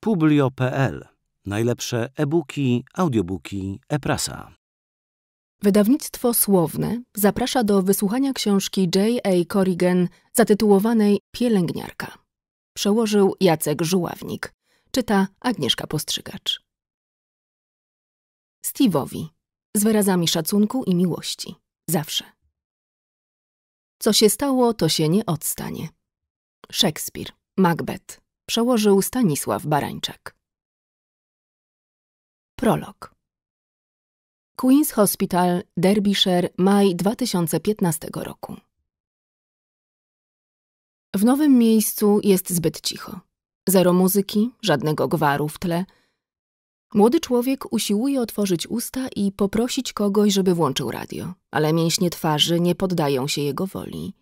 Publio.pl. Najlepsze e-booki, audiobooki, e-prasa. Wydawnictwo Słowne zaprasza do wysłuchania książki J.A. Corrigan zatytułowanej Pielęgniarka. Przełożył Jacek Żuławnik. Czyta Agnieszka Postrzygacz. Steve'owi. Z wyrazami szacunku i miłości. Zawsze. Co się stało, to się nie odstanie. Szekspir, Macbeth przełożył Stanisław Barańczak. Prolog Queen's Hospital, Derbyshire, maj 2015 roku. W nowym miejscu jest zbyt cicho. Zero muzyki, żadnego gwaru w tle. Młody człowiek usiłuje otworzyć usta i poprosić kogoś, żeby włączył radio, ale mięśnie twarzy nie poddają się jego woli.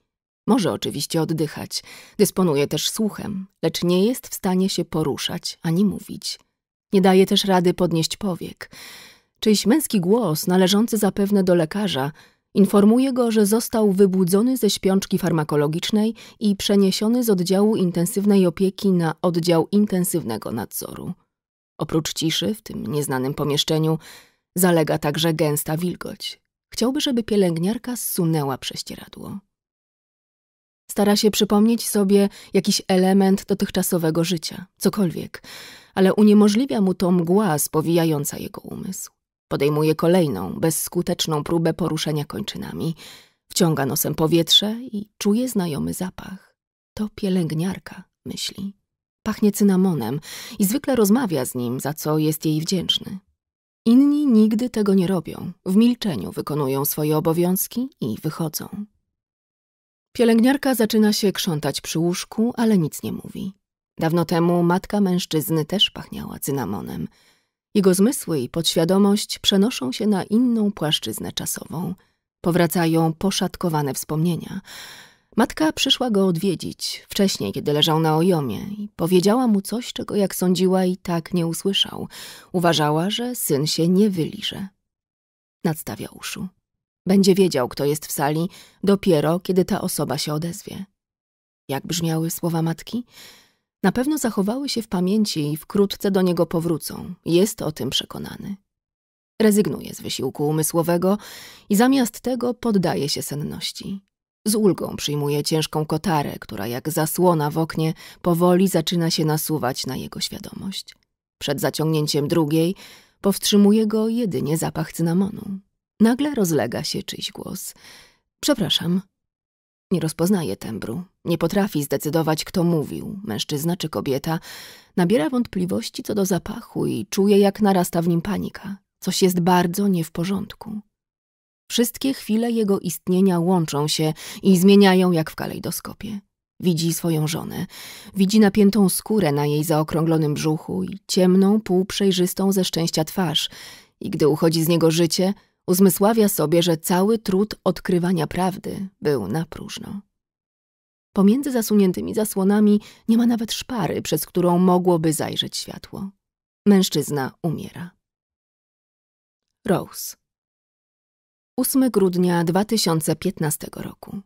Może oczywiście oddychać, dysponuje też słuchem, lecz nie jest w stanie się poruszać ani mówić. Nie daje też rady podnieść powiek. Czyjś męski głos, należący zapewne do lekarza, informuje go, że został wybudzony ze śpiączki farmakologicznej i przeniesiony z oddziału intensywnej opieki na oddział intensywnego nadzoru. Oprócz ciszy w tym nieznanym pomieszczeniu zalega także gęsta wilgoć. Chciałby, żeby pielęgniarka zsunęła prześcieradło. Stara się przypomnieć sobie jakiś element dotychczasowego życia, cokolwiek, ale uniemożliwia mu to mgła spowijająca jego umysł. Podejmuje kolejną, bezskuteczną próbę poruszenia kończynami. Wciąga nosem powietrze i czuje znajomy zapach. To pielęgniarka, myśli. Pachnie cynamonem i zwykle rozmawia z nim, za co jest jej wdzięczny. Inni nigdy tego nie robią. W milczeniu wykonują swoje obowiązki i wychodzą. Pielęgniarka zaczyna się krzątać przy łóżku, ale nic nie mówi. Dawno temu matka mężczyzny też pachniała cynamonem. Jego zmysły i podświadomość przenoszą się na inną płaszczyznę czasową. Powracają poszatkowane wspomnienia. Matka przyszła go odwiedzić wcześniej, kiedy leżał na ojomie i powiedziała mu coś, czego jak sądziła i tak nie usłyszał. Uważała, że syn się nie wyliże. Nadstawia uszu. Będzie wiedział, kto jest w sali, dopiero kiedy ta osoba się odezwie. Jak brzmiały słowa matki? Na pewno zachowały się w pamięci i wkrótce do niego powrócą. Jest o tym przekonany. Rezygnuje z wysiłku umysłowego i zamiast tego poddaje się senności. Z ulgą przyjmuje ciężką kotarę, która jak zasłona w oknie powoli zaczyna się nasuwać na jego świadomość. Przed zaciągnięciem drugiej powstrzymuje go jedynie zapach cynamonu. Nagle rozlega się czyjś głos. Przepraszam. Nie rozpoznaje tembru. Nie potrafi zdecydować, kto mówił, mężczyzna czy kobieta. Nabiera wątpliwości co do zapachu i czuje, jak narasta w nim panika. Coś jest bardzo nie w porządku. Wszystkie chwile jego istnienia łączą się i zmieniają jak w kalejdoskopie. Widzi swoją żonę. Widzi napiętą skórę na jej zaokrąglonym brzuchu i ciemną, półprzejrzystą ze szczęścia twarz. I gdy uchodzi z niego życie – uzmysławia sobie, że cały trud odkrywania prawdy był na próżno. Pomiędzy zasuniętymi zasłonami nie ma nawet szpary, przez którą mogłoby zajrzeć światło. Mężczyzna umiera. Rose 8 grudnia 2015 roku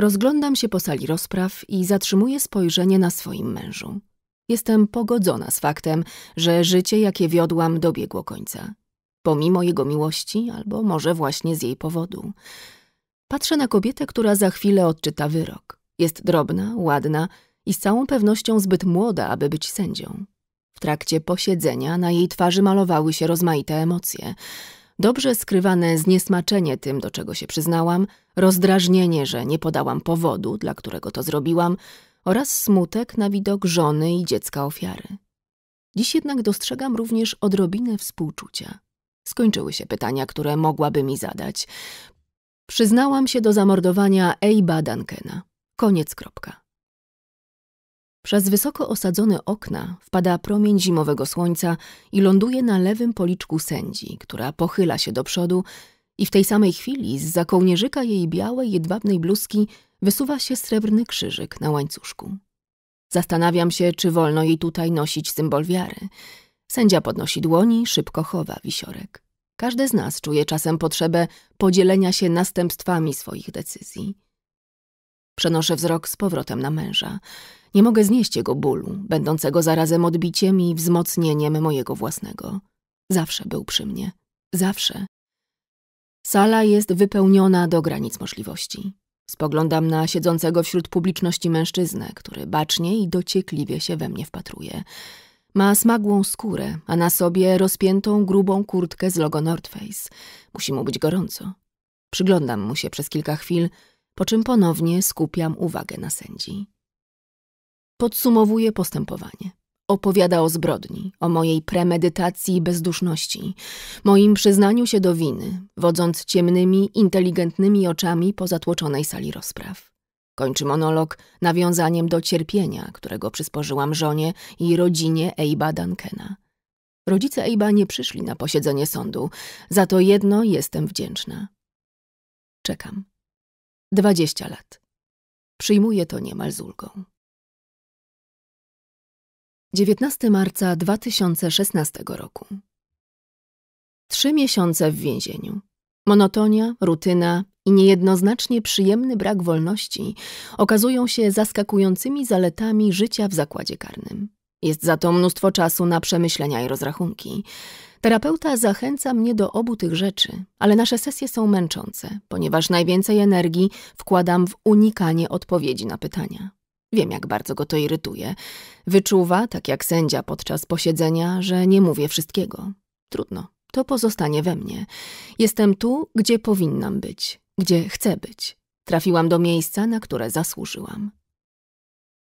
Rozglądam się po sali rozpraw i zatrzymuję spojrzenie na swoim mężu. Jestem pogodzona z faktem, że życie, jakie wiodłam, dobiegło końca pomimo jego miłości, albo może właśnie z jej powodu. Patrzę na kobietę, która za chwilę odczyta wyrok. Jest drobna, ładna i z całą pewnością zbyt młoda, aby być sędzią. W trakcie posiedzenia na jej twarzy malowały się rozmaite emocje. Dobrze skrywane zniesmaczenie tym, do czego się przyznałam, rozdrażnienie, że nie podałam powodu, dla którego to zrobiłam, oraz smutek na widok żony i dziecka ofiary. Dziś jednak dostrzegam również odrobinę współczucia. Skończyły się pytania, które mogłaby mi zadać. Przyznałam się do zamordowania Ejba Duncana. Koniec kropka. Przez wysoko osadzone okna wpada promień zimowego słońca i ląduje na lewym policzku sędzi, która pochyla się do przodu i w tej samej chwili z za kołnierzyka jej białej, jedwabnej bluzki wysuwa się srebrny krzyżyk na łańcuszku. Zastanawiam się, czy wolno jej tutaj nosić symbol wiary – Sędzia podnosi dłoni, szybko chowa wisiorek. Każdy z nas czuje czasem potrzebę podzielenia się następstwami swoich decyzji. Przenoszę wzrok z powrotem na męża. Nie mogę znieść jego bólu, będącego zarazem odbiciem i wzmocnieniem mojego własnego. Zawsze był przy mnie. Zawsze. Sala jest wypełniona do granic możliwości. Spoglądam na siedzącego wśród publiczności mężczyznę, który bacznie i dociekliwie się we mnie wpatruje. Ma smagłą skórę, a na sobie rozpiętą grubą kurtkę z logo North Face. Musi mu być gorąco. Przyglądam mu się przez kilka chwil, po czym ponownie skupiam uwagę na sędzi. Podsumowuje postępowanie. Opowiada o zbrodni, o mojej premedytacji i bezduszności, moim przyznaniu się do winy, wodząc ciemnymi, inteligentnymi oczami po zatłoczonej sali rozpraw. Kończy monolog nawiązaniem do cierpienia, którego przysporzyłam żonie i rodzinie Ejba Duncana. Rodzice Ejba nie przyszli na posiedzenie sądu, za to jedno jestem wdzięczna. Czekam. Dwadzieścia lat. Przyjmuję to niemal z ulgą. 19 marca 2016 roku. Trzy miesiące w więzieniu. Monotonia, rutyna i niejednoznacznie przyjemny brak wolności okazują się zaskakującymi zaletami życia w zakładzie karnym. Jest za to mnóstwo czasu na przemyślenia i rozrachunki. Terapeuta zachęca mnie do obu tych rzeczy, ale nasze sesje są męczące, ponieważ najwięcej energii wkładam w unikanie odpowiedzi na pytania. Wiem, jak bardzo go to irytuje. Wyczuwa, tak jak sędzia podczas posiedzenia, że nie mówię wszystkiego. Trudno, to pozostanie we mnie. Jestem tu, gdzie powinnam być, gdzie chcę być. Trafiłam do miejsca, na które zasłużyłam.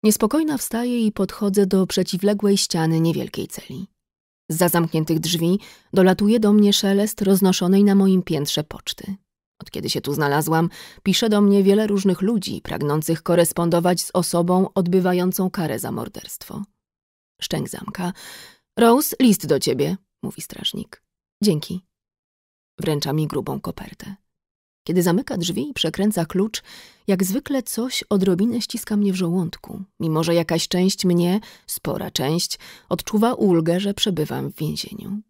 Niespokojna wstaję i podchodzę do przeciwległej ściany niewielkiej celi. Za zamkniętych drzwi dolatuje do mnie szelest roznoszonej na moim piętrze poczty. Od kiedy się tu znalazłam, pisze do mnie wiele różnych ludzi pragnących korespondować z osobą odbywającą karę za morderstwo. Szczęk zamka. Rose, list do ciebie, mówi strażnik. Dzięki. Wręcza mi grubą kopertę. Kiedy zamyka drzwi i przekręca klucz, jak zwykle coś odrobinę ściska mnie w żołądku, mimo że jakaś część mnie, spora część, odczuwa ulgę, że przebywam w więzieniu.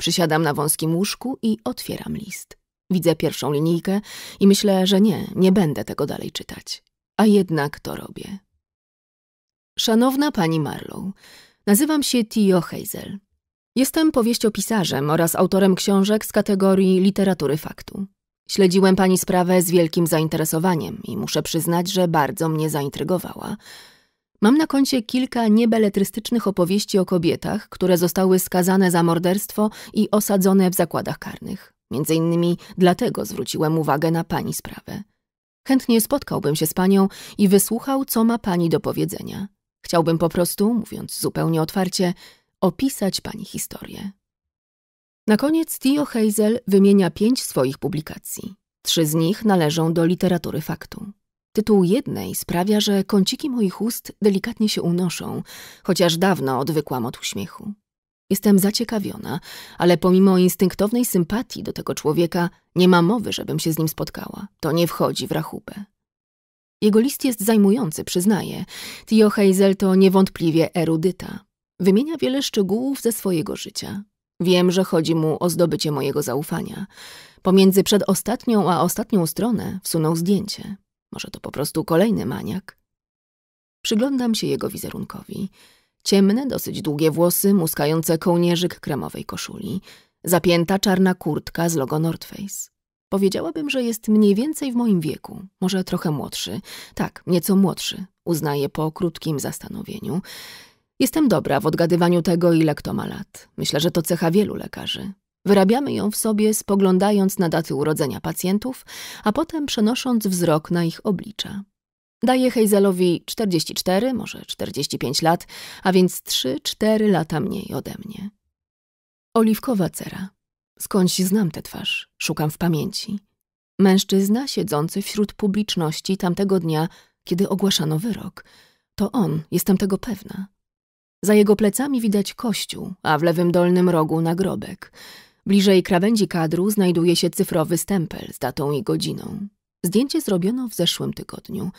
Przysiadam na wąskim łóżku i otwieram list. Widzę pierwszą linijkę i myślę, że nie, nie będę tego dalej czytać. A jednak to robię. Szanowna pani Marlow, nazywam się Tio Hazel. Jestem powieściopisarzem oraz autorem książek z kategorii literatury faktu. Śledziłem pani sprawę z wielkim zainteresowaniem i muszę przyznać, że bardzo mnie zaintrygowała. Mam na koncie kilka niebeletrystycznych opowieści o kobietach, które zostały skazane za morderstwo i osadzone w zakładach karnych. Między innymi dlatego zwróciłem uwagę na pani sprawę. Chętnie spotkałbym się z panią i wysłuchał, co ma pani do powiedzenia. Chciałbym po prostu, mówiąc zupełnie otwarcie, opisać pani historię. Na koniec Tio Hazel wymienia pięć swoich publikacji. Trzy z nich należą do literatury faktu. Tytuł jednej sprawia, że kąciki moich ust delikatnie się unoszą, chociaż dawno odwykłam od uśmiechu. Jestem zaciekawiona, ale pomimo instynktownej sympatii do tego człowieka nie ma mowy, żebym się z nim spotkała. To nie wchodzi w rachubę. Jego list jest zajmujący, przyznaję. Tio Hazel to niewątpliwie erudyta. Wymienia wiele szczegółów ze swojego życia. Wiem, że chodzi mu o zdobycie mojego zaufania. Pomiędzy przedostatnią a ostatnią stronę wsunął zdjęcie. Może to po prostu kolejny maniak. Przyglądam się jego wizerunkowi. Ciemne, dosyć długie włosy, muskające kołnierzyk kremowej koszuli. Zapięta czarna kurtka z logo North Face. Powiedziałabym, że jest mniej więcej w moim wieku, może trochę młodszy. Tak, nieco młodszy, uznaję po krótkim zastanowieniu. Jestem dobra w odgadywaniu tego, ile kto ma lat. Myślę, że to cecha wielu lekarzy. Wyrabiamy ją w sobie, spoglądając na daty urodzenia pacjentów, a potem przenosząc wzrok na ich oblicza. Daję Hazelowi 44, może 45 lat, a więc 3-4 lata mniej ode mnie. Oliwkowa cera. Skądś znam tę twarz, szukam w pamięci. Mężczyzna siedzący wśród publiczności tamtego dnia, kiedy ogłaszano wyrok. To on, jestem tego pewna. Za jego plecami widać kościół, a w lewym dolnym rogu nagrobek. Bliżej krawędzi kadru znajduje się cyfrowy stempel z datą i godziną. Zdjęcie zrobiono w zeszłym tygodniu.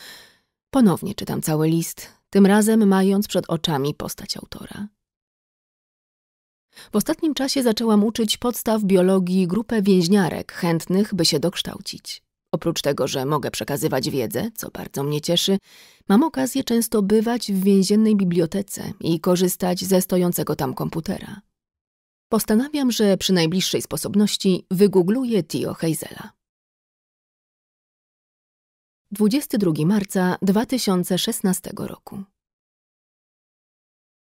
Ponownie czytam cały list, tym razem mając przed oczami postać autora. W ostatnim czasie zaczęłam uczyć podstaw biologii grupę więźniarek chętnych, by się dokształcić. Oprócz tego, że mogę przekazywać wiedzę, co bardzo mnie cieszy, mam okazję często bywać w więziennej bibliotece i korzystać ze stojącego tam komputera. Postanawiam, że przy najbliższej sposobności wygoogluję Tio Hazela. 22 marca 2016 roku.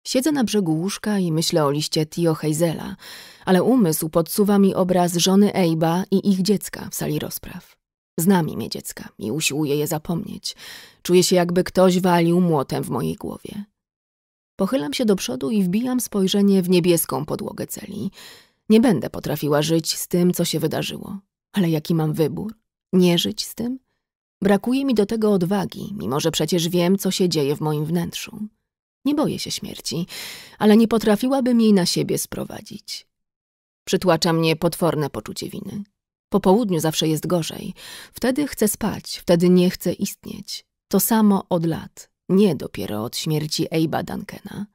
Siedzę na brzegu łóżka i myślę o liście Tio Hazela, ale umysł podsuwa mi obraz żony Ejba i ich dziecka w sali rozpraw. Znam imię dziecka i usiłuję je zapomnieć. Czuję się, jakby ktoś walił młotem w mojej głowie. Pochylam się do przodu i wbijam spojrzenie w niebieską podłogę celi. Nie będę potrafiła żyć z tym, co się wydarzyło. Ale jaki mam wybór? Nie żyć z tym? Brakuje mi do tego odwagi, mimo że przecież wiem, co się dzieje w moim wnętrzu. Nie boję się śmierci, ale nie potrafiłabym jej na siebie sprowadzić. Przytłacza mnie potworne poczucie winy. Po południu zawsze jest gorzej. Wtedy chcę spać, wtedy nie chcę istnieć. To samo od lat, nie dopiero od śmierci Abe'a Duncana.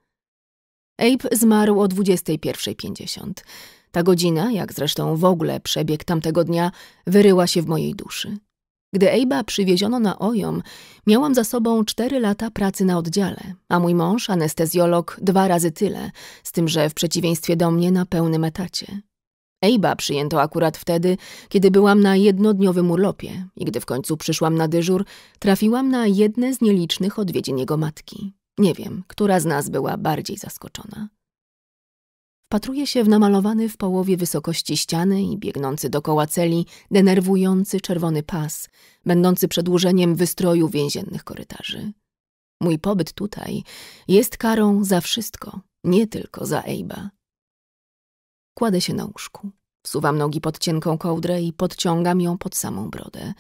Abe zmarł o 21.50. Ta godzina, jak zresztą w ogóle przebieg tamtego dnia, wyryła się w mojej duszy. Gdy Abe'a przywieziono na Ojom, miałam za sobą cztery lata pracy na oddziale, a mój mąż, anestezjolog, dwa razy tyle, z tym, że w przeciwieństwie do mnie na pełnym etacie. Ejba przyjęto akurat wtedy, kiedy byłam na jednodniowym urlopie i gdy w końcu przyszłam na dyżur, trafiłam na jedne z nielicznych odwiedzin jego matki. Nie wiem, która z nas była bardziej zaskoczona. Patruje się w namalowany w połowie wysokości ściany i biegnący dokoła celi denerwujący czerwony pas, będący przedłużeniem wystroju więziennych korytarzy. Mój pobyt tutaj jest karą za wszystko, nie tylko za Ejba. Kładę się na łóżku. Wsuwam nogi pod cienką kołdrę i podciągam ją pod samą brodę.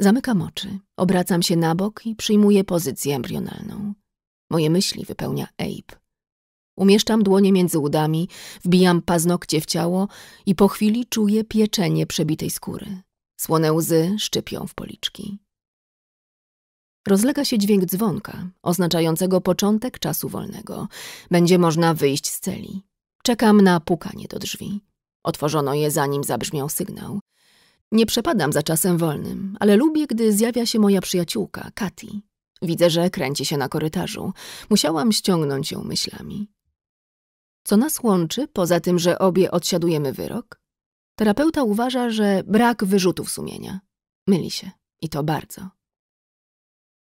Zamykam oczy, obracam się na bok i przyjmuję pozycję embrionalną. Moje myśli wypełnia Abe. Umieszczam dłonie między udami, wbijam paznokcie w ciało i po chwili czuję pieczenie przebitej skóry. Słone łzy szczypią w policzki. Rozlega się dźwięk dzwonka, oznaczającego początek czasu wolnego. Będzie można wyjść z celi. Czekam na pukanie do drzwi. Otworzono je zanim zabrzmiał sygnał. Nie przepadam za czasem wolnym, ale lubię, gdy zjawia się moja przyjaciółka, Katy. Widzę, że kręci się na korytarzu. Musiałam ściągnąć ją myślami. Co nas łączy, poza tym, że obie odsiadujemy wyrok? Terapeuta uważa, że brak wyrzutów sumienia. Myli się. I to bardzo.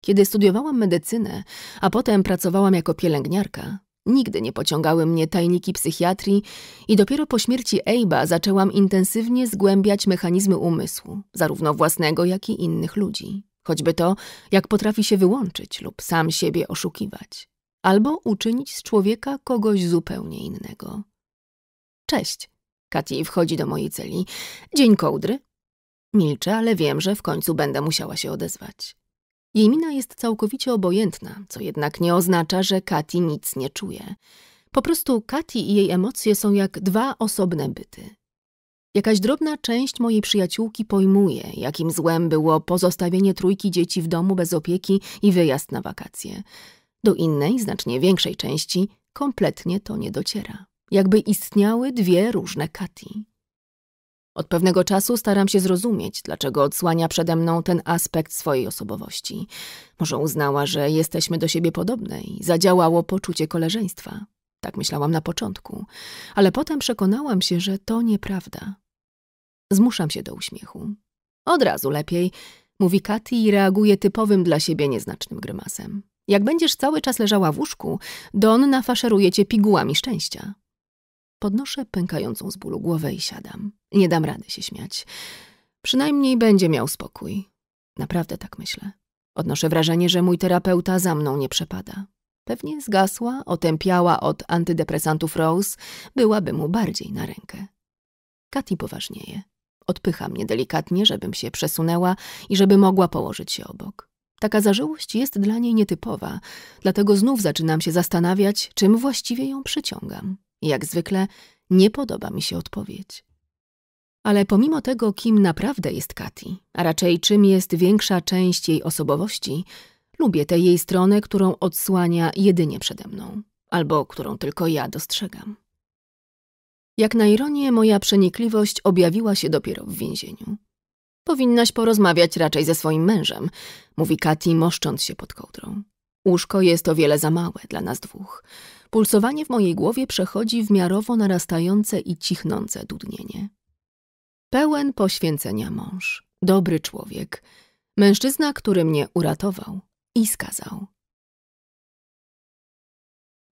Kiedy studiowałam medycynę, a potem pracowałam jako pielęgniarka, Nigdy nie pociągały mnie tajniki psychiatrii i dopiero po śmierci Ejba zaczęłam intensywnie zgłębiać mechanizmy umysłu, zarówno własnego, jak i innych ludzi. Choćby to, jak potrafi się wyłączyć lub sam siebie oszukiwać. Albo uczynić z człowieka kogoś zupełnie innego. Cześć. Kati wchodzi do mojej celi. Dzień kołdry. Milczę, ale wiem, że w końcu będę musiała się odezwać. Jej mina jest całkowicie obojętna, co jednak nie oznacza, że Kati nic nie czuje. Po prostu Kati i jej emocje są jak dwa osobne byty. Jakaś drobna część mojej przyjaciółki pojmuje, jakim złem było pozostawienie trójki dzieci w domu bez opieki i wyjazd na wakacje. Do innej, znacznie większej części, kompletnie to nie dociera. Jakby istniały dwie różne Kati. Od pewnego czasu staram się zrozumieć, dlaczego odsłania przede mną ten aspekt swojej osobowości. Może uznała, że jesteśmy do siebie podobne i zadziałało poczucie koleżeństwa. Tak myślałam na początku, ale potem przekonałam się, że to nieprawda. Zmuszam się do uśmiechu. Od razu lepiej, mówi Katy i reaguje typowym dla siebie nieznacznym grymasem. Jak będziesz cały czas leżała w łóżku, Don nafaszeruje cię pigułami szczęścia. Podnoszę pękającą z bólu głowę i siadam. Nie dam rady się śmiać. Przynajmniej będzie miał spokój. Naprawdę tak myślę. Odnoszę wrażenie, że mój terapeuta za mną nie przepada. Pewnie zgasła, otępiała od antydepresantów Rose, byłaby mu bardziej na rękę. Kati poważnieje. Odpycha mnie delikatnie, żebym się przesunęła i żeby mogła położyć się obok. Taka zażyłość jest dla niej nietypowa, dlatego znów zaczynam się zastanawiać, czym właściwie ją przyciągam. Jak zwykle nie podoba mi się odpowiedź. Ale pomimo tego, kim naprawdę jest Kati, a raczej czym jest większa część jej osobowości, lubię tę jej stronę, którą odsłania jedynie przede mną, albo którą tylko ja dostrzegam. Jak na ironię, moja przenikliwość objawiła się dopiero w więzieniu. Powinnaś porozmawiać raczej ze swoim mężem, mówi Kati, moszcząc się pod kołdrą. Łóżko jest o wiele za małe dla nas dwóch. Pulsowanie w mojej głowie przechodzi w miarowo narastające i cichnące dudnienie. Pełen poświęcenia mąż, dobry człowiek, mężczyzna, który mnie uratował i skazał.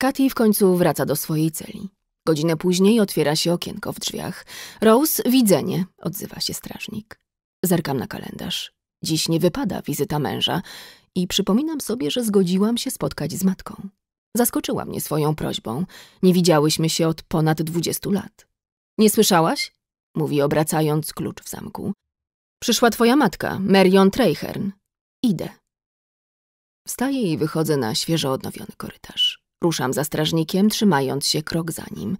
Katy w końcu wraca do swojej celi. Godzinę później otwiera się okienko w drzwiach. Rose, widzenie, odzywa się strażnik. Zerkam na kalendarz. Dziś nie wypada wizyta męża i przypominam sobie, że zgodziłam się spotkać z matką. Zaskoczyła mnie swoją prośbą. Nie widziałyśmy się od ponad dwudziestu lat. Nie słyszałaś? Mówi obracając klucz w zamku. Przyszła twoja matka, Marion Trejhern. Idę. Wstaję i wychodzę na świeżo odnowiony korytarz. Ruszam za strażnikiem, trzymając się krok za nim.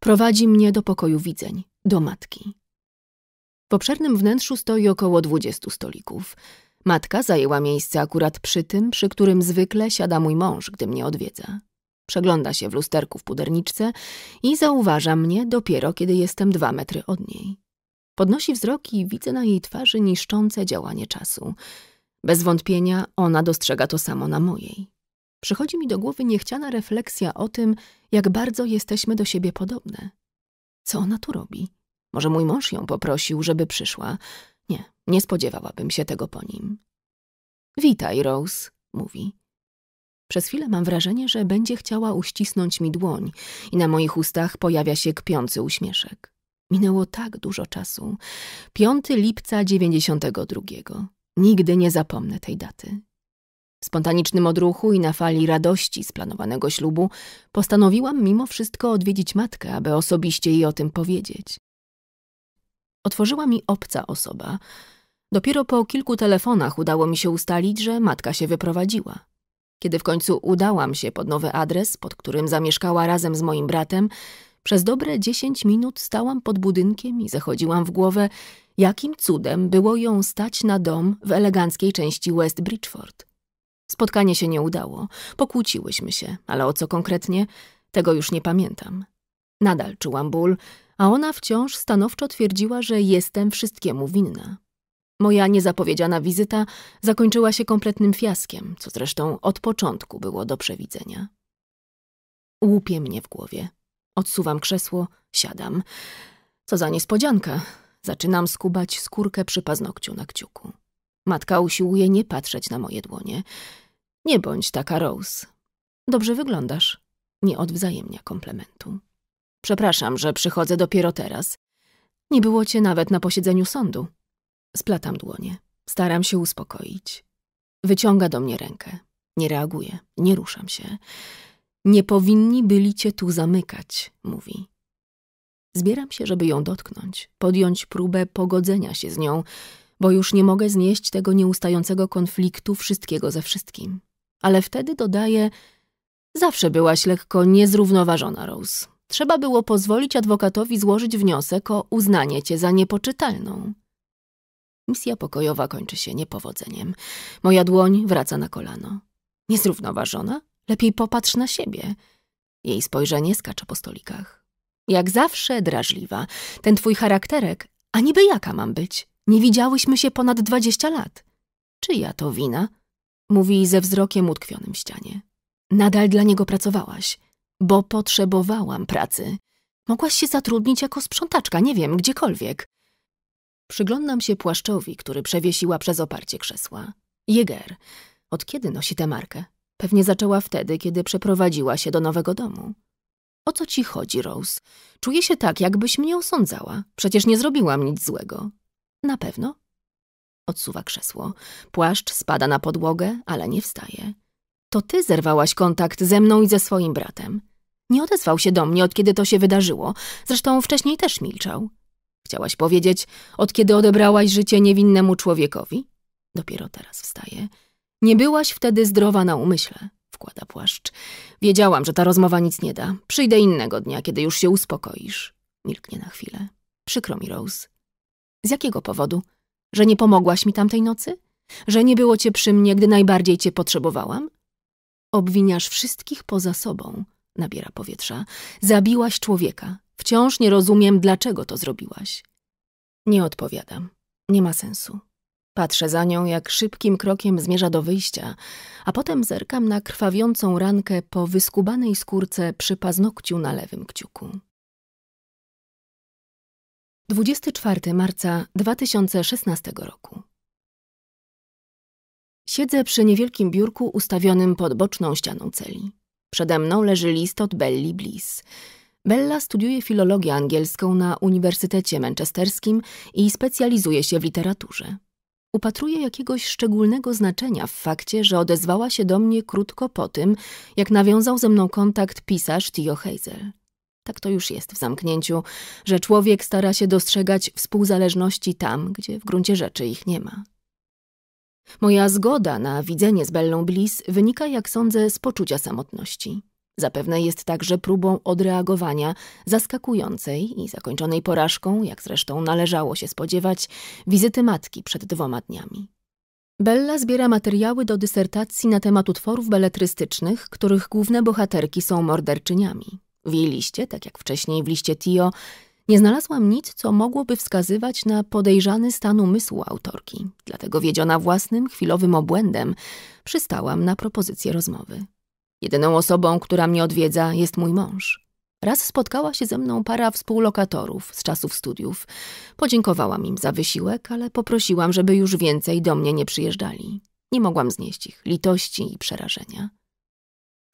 Prowadzi mnie do pokoju widzeń, do matki. W obszernym wnętrzu stoi około 20 stolików. Matka zajęła miejsce akurat przy tym, przy którym zwykle siada mój mąż, gdy mnie odwiedza. Przegląda się w lusterku w puderniczce i zauważa mnie dopiero, kiedy jestem dwa metry od niej. Podnosi wzrok i widzę na jej twarzy niszczące działanie czasu. Bez wątpienia ona dostrzega to samo na mojej. Przychodzi mi do głowy niechciana refleksja o tym, jak bardzo jesteśmy do siebie podobne. Co ona tu robi? Może mój mąż ją poprosił, żeby przyszła. Nie, nie spodziewałabym się tego po nim. Witaj, Rose, mówi. Przez chwilę mam wrażenie, że będzie chciała uścisnąć mi dłoń i na moich ustach pojawia się kpiący uśmieszek. Minęło tak dużo czasu. 5 lipca 92. Nigdy nie zapomnę tej daty. W spontanicznym odruchu i na fali radości z planowanego ślubu postanowiłam mimo wszystko odwiedzić matkę, aby osobiście jej o tym powiedzieć. Otworzyła mi obca osoba. Dopiero po kilku telefonach udało mi się ustalić, że matka się wyprowadziła. Kiedy w końcu udałam się pod nowy adres, pod którym zamieszkała razem z moim bratem, przez dobre dziesięć minut stałam pod budynkiem i zachodziłam w głowę, jakim cudem było ją stać na dom w eleganckiej części West Bridgeford. Spotkanie się nie udało, pokłóciłyśmy się, ale o co konkretnie, tego już nie pamiętam. Nadal czułam ból, a ona wciąż stanowczo twierdziła, że jestem wszystkiemu winna. Moja niezapowiedziana wizyta zakończyła się kompletnym fiaskiem, co zresztą od początku było do przewidzenia. Łupie mnie w głowie. Odsuwam krzesło, siadam. Co za niespodzianka. Zaczynam skubać skórkę przy paznokciu na kciuku. Matka usiłuje nie patrzeć na moje dłonie. Nie bądź taka, Rose. Dobrze wyglądasz. Nie odwzajemnia komplementu. Przepraszam, że przychodzę dopiero teraz. Nie było cię nawet na posiedzeniu sądu. Splatam dłonie. Staram się uspokoić. Wyciąga do mnie rękę. Nie reaguję, nie ruszam się. Nie powinni byli cię tu zamykać, mówi. Zbieram się, żeby ją dotknąć, podjąć próbę pogodzenia się z nią, bo już nie mogę znieść tego nieustającego konfliktu wszystkiego ze wszystkim. Ale wtedy dodaję: Zawsze byłaś lekko niezrównoważona, Rose trzeba było pozwolić adwokatowi złożyć wniosek o uznanie cię za niepoczytalną. Misja pokojowa kończy się niepowodzeniem. Moja dłoń wraca na kolano. Niezrównoważona? Lepiej popatrz na siebie. Jej spojrzenie skacze po stolikach. Jak zawsze drażliwa. Ten twój charakterek, a niby jaka mam być? Nie widziałyśmy się ponad dwadzieścia lat. Czyja to wina? Mówi ze wzrokiem utkwionym w ścianie. Nadal dla niego pracowałaś bo potrzebowałam pracy. Mogłaś się zatrudnić jako sprzątaczka, nie wiem, gdziekolwiek. Przyglądam się płaszczowi, który przewiesiła przez oparcie krzesła. Jäger. Od kiedy nosi tę markę? Pewnie zaczęła wtedy, kiedy przeprowadziła się do nowego domu. O co ci chodzi, Rose? Czuję się tak, jakbyś mnie osądzała. Przecież nie zrobiłam nic złego. Na pewno? Odsuwa krzesło. Płaszcz spada na podłogę, ale nie wstaje. To ty zerwałaś kontakt ze mną i ze swoim bratem. Nie odezwał się do mnie, od kiedy to się wydarzyło. Zresztą wcześniej też milczał. Chciałaś powiedzieć, od kiedy odebrałaś życie niewinnemu człowiekowi? Dopiero teraz wstaje. Nie byłaś wtedy zdrowa na umyśle, wkłada płaszcz. Wiedziałam, że ta rozmowa nic nie da. Przyjdę innego dnia, kiedy już się uspokoisz. Milknie na chwilę. Przykro mi, Rose. Z jakiego powodu? Że nie pomogłaś mi tamtej nocy? Że nie było cię przy mnie, gdy najbardziej cię potrzebowałam? Obwiniasz wszystkich poza sobą, nabiera powietrza, zabiłaś człowieka. Wciąż nie rozumiem, dlaczego to zrobiłaś. Nie odpowiadam. Nie ma sensu. Patrzę za nią, jak szybkim krokiem zmierza do wyjścia, a potem zerkam na krwawiącą rankę po wyskubanej skórce przy paznokciu na lewym kciuku. 24 marca 2016 roku. Siedzę przy niewielkim biurku ustawionym pod boczną ścianą celi. Przede mną leży list od Belli Bliss. Bella studiuje filologię angielską na Uniwersytecie Manchesterskim i specjalizuje się w literaturze. Upatruje jakiegoś szczególnego znaczenia w fakcie, że odezwała się do mnie krótko po tym, jak nawiązał ze mną kontakt pisarz Tio Hazel. Tak to już jest w zamknięciu, że człowiek stara się dostrzegać współzależności tam, gdzie w gruncie rzeczy ich nie ma. Moja zgoda na widzenie z Bellą Bliss wynika, jak sądzę, z poczucia samotności. Zapewne jest także próbą odreagowania zaskakującej i zakończonej porażką, jak zresztą należało się spodziewać, wizyty matki przed dwoma dniami. Bella zbiera materiały do dysertacji na temat utworów beletrystycznych, których główne bohaterki są morderczyniami. W jej liście, tak jak wcześniej w liście Tio, nie znalazłam nic, co mogłoby wskazywać na podejrzany stan umysłu autorki, dlatego wiedziona własnym chwilowym obłędem przystałam na propozycję rozmowy. Jedyną osobą, która mnie odwiedza, jest mój mąż. Raz spotkała się ze mną para współlokatorów z czasów studiów. Podziękowałam im za wysiłek, ale poprosiłam, żeby już więcej do mnie nie przyjeżdżali. Nie mogłam znieść ich litości i przerażenia.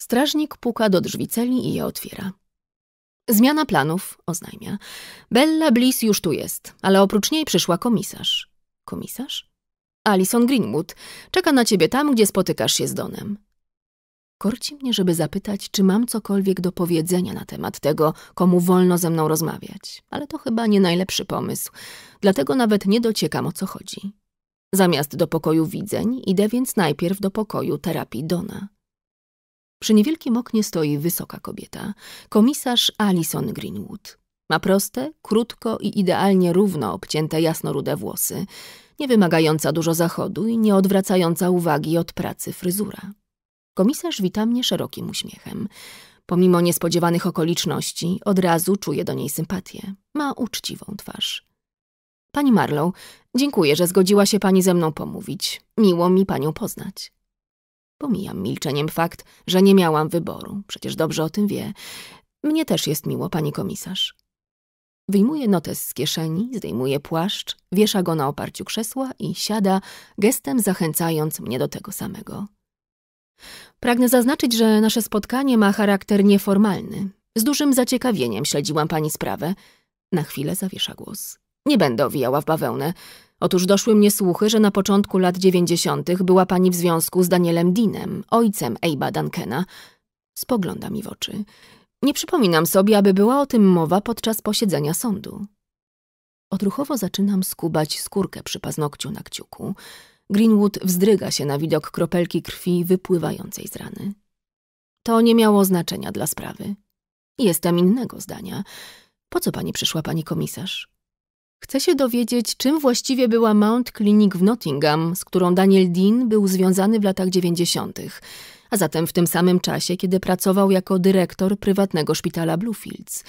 Strażnik puka do drzwi celi i je otwiera. Zmiana planów, oznajmia. Bella Bliss już tu jest, ale oprócz niej przyszła komisarz. Komisarz? Alison Greenwood. Czeka na ciebie tam, gdzie spotykasz się z Donem. Korci mnie, żeby zapytać, czy mam cokolwiek do powiedzenia na temat tego, komu wolno ze mną rozmawiać, ale to chyba nie najlepszy pomysł, dlatego nawet nie dociekam o co chodzi. Zamiast do pokoju widzeń, idę więc najpierw do pokoju terapii Dona. Przy niewielkim oknie stoi wysoka kobieta, komisarz Alison Greenwood. Ma proste, krótko i idealnie równo obcięte jasnorude włosy, nie wymagająca dużo zachodu i nie odwracająca uwagi od pracy fryzura. Komisarz wita mnie szerokim uśmiechem. Pomimo niespodziewanych okoliczności, od razu czuję do niej sympatię. Ma uczciwą twarz. Pani Marlow, dziękuję, że zgodziła się pani ze mną pomówić. Miło mi panią poznać. Pomijam milczeniem fakt, że nie miałam wyboru. Przecież dobrze o tym wie. Mnie też jest miło, pani komisarz. Wyjmuje notes z kieszeni, zdejmuje płaszcz, wiesza go na oparciu krzesła i siada, gestem zachęcając mnie do tego samego. Pragnę zaznaczyć, że nasze spotkanie ma charakter nieformalny. Z dużym zaciekawieniem śledziłam pani sprawę. Na chwilę zawiesza głos. Nie będę owijała w bawełnę. Otóż doszły mnie słuchy, że na początku lat dziewięćdziesiątych była pani w związku z Danielem Dinem, ojcem Ejba Duncana. Spogląda mi w oczy. Nie przypominam sobie, aby była o tym mowa podczas posiedzenia sądu. Odruchowo zaczynam skubać skórkę przy paznokciu na kciuku. Greenwood wzdryga się na widok kropelki krwi wypływającej z rany. To nie miało znaczenia dla sprawy. Jestem innego zdania. Po co pani przyszła, pani komisarz? Chcę się dowiedzieć, czym właściwie była Mount Clinic w Nottingham, z którą Daniel Dean był związany w latach 90., a zatem w tym samym czasie, kiedy pracował jako dyrektor prywatnego szpitala Bluefields.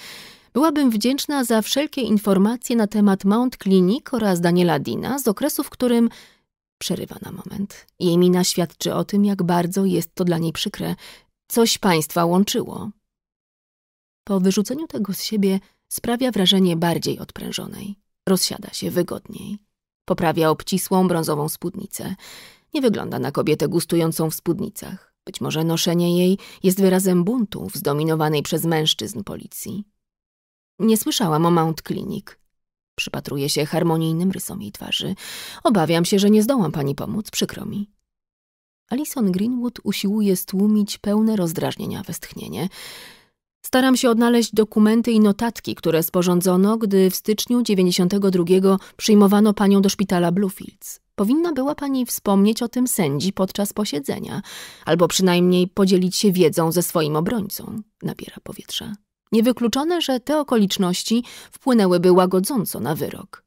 Byłabym wdzięczna za wszelkie informacje na temat Mount Clinic oraz Daniela Dina z okresu, w którym przerywa na moment. Jej mina świadczy o tym, jak bardzo jest to dla niej przykre. Coś państwa łączyło. Po wyrzuceniu tego z siebie sprawia wrażenie bardziej odprężonej. Rozsiada się wygodniej. Poprawia obcisłą brązową spódnicę. Nie wygląda na kobietę gustującą w spódnicach. Być może noszenie jej jest wyrazem buntu w zdominowanej przez mężczyzn policji. Nie słyszałam o Mount Clinic. Przypatruję się harmonijnym rysom jej twarzy. Obawiam się, że nie zdołam pani pomóc, przykro mi. Alison Greenwood usiłuje stłumić pełne rozdrażnienia westchnienie. Staram się odnaleźć dokumenty i notatki, które sporządzono, gdy w styczniu 92 przyjmowano panią do szpitala Bluefields. Powinna była pani wspomnieć o tym sędzi podczas posiedzenia, albo przynajmniej podzielić się wiedzą ze swoim obrońcą, nabiera powietrza. Niewykluczone, że te okoliczności wpłynęłyby łagodząco na wyrok.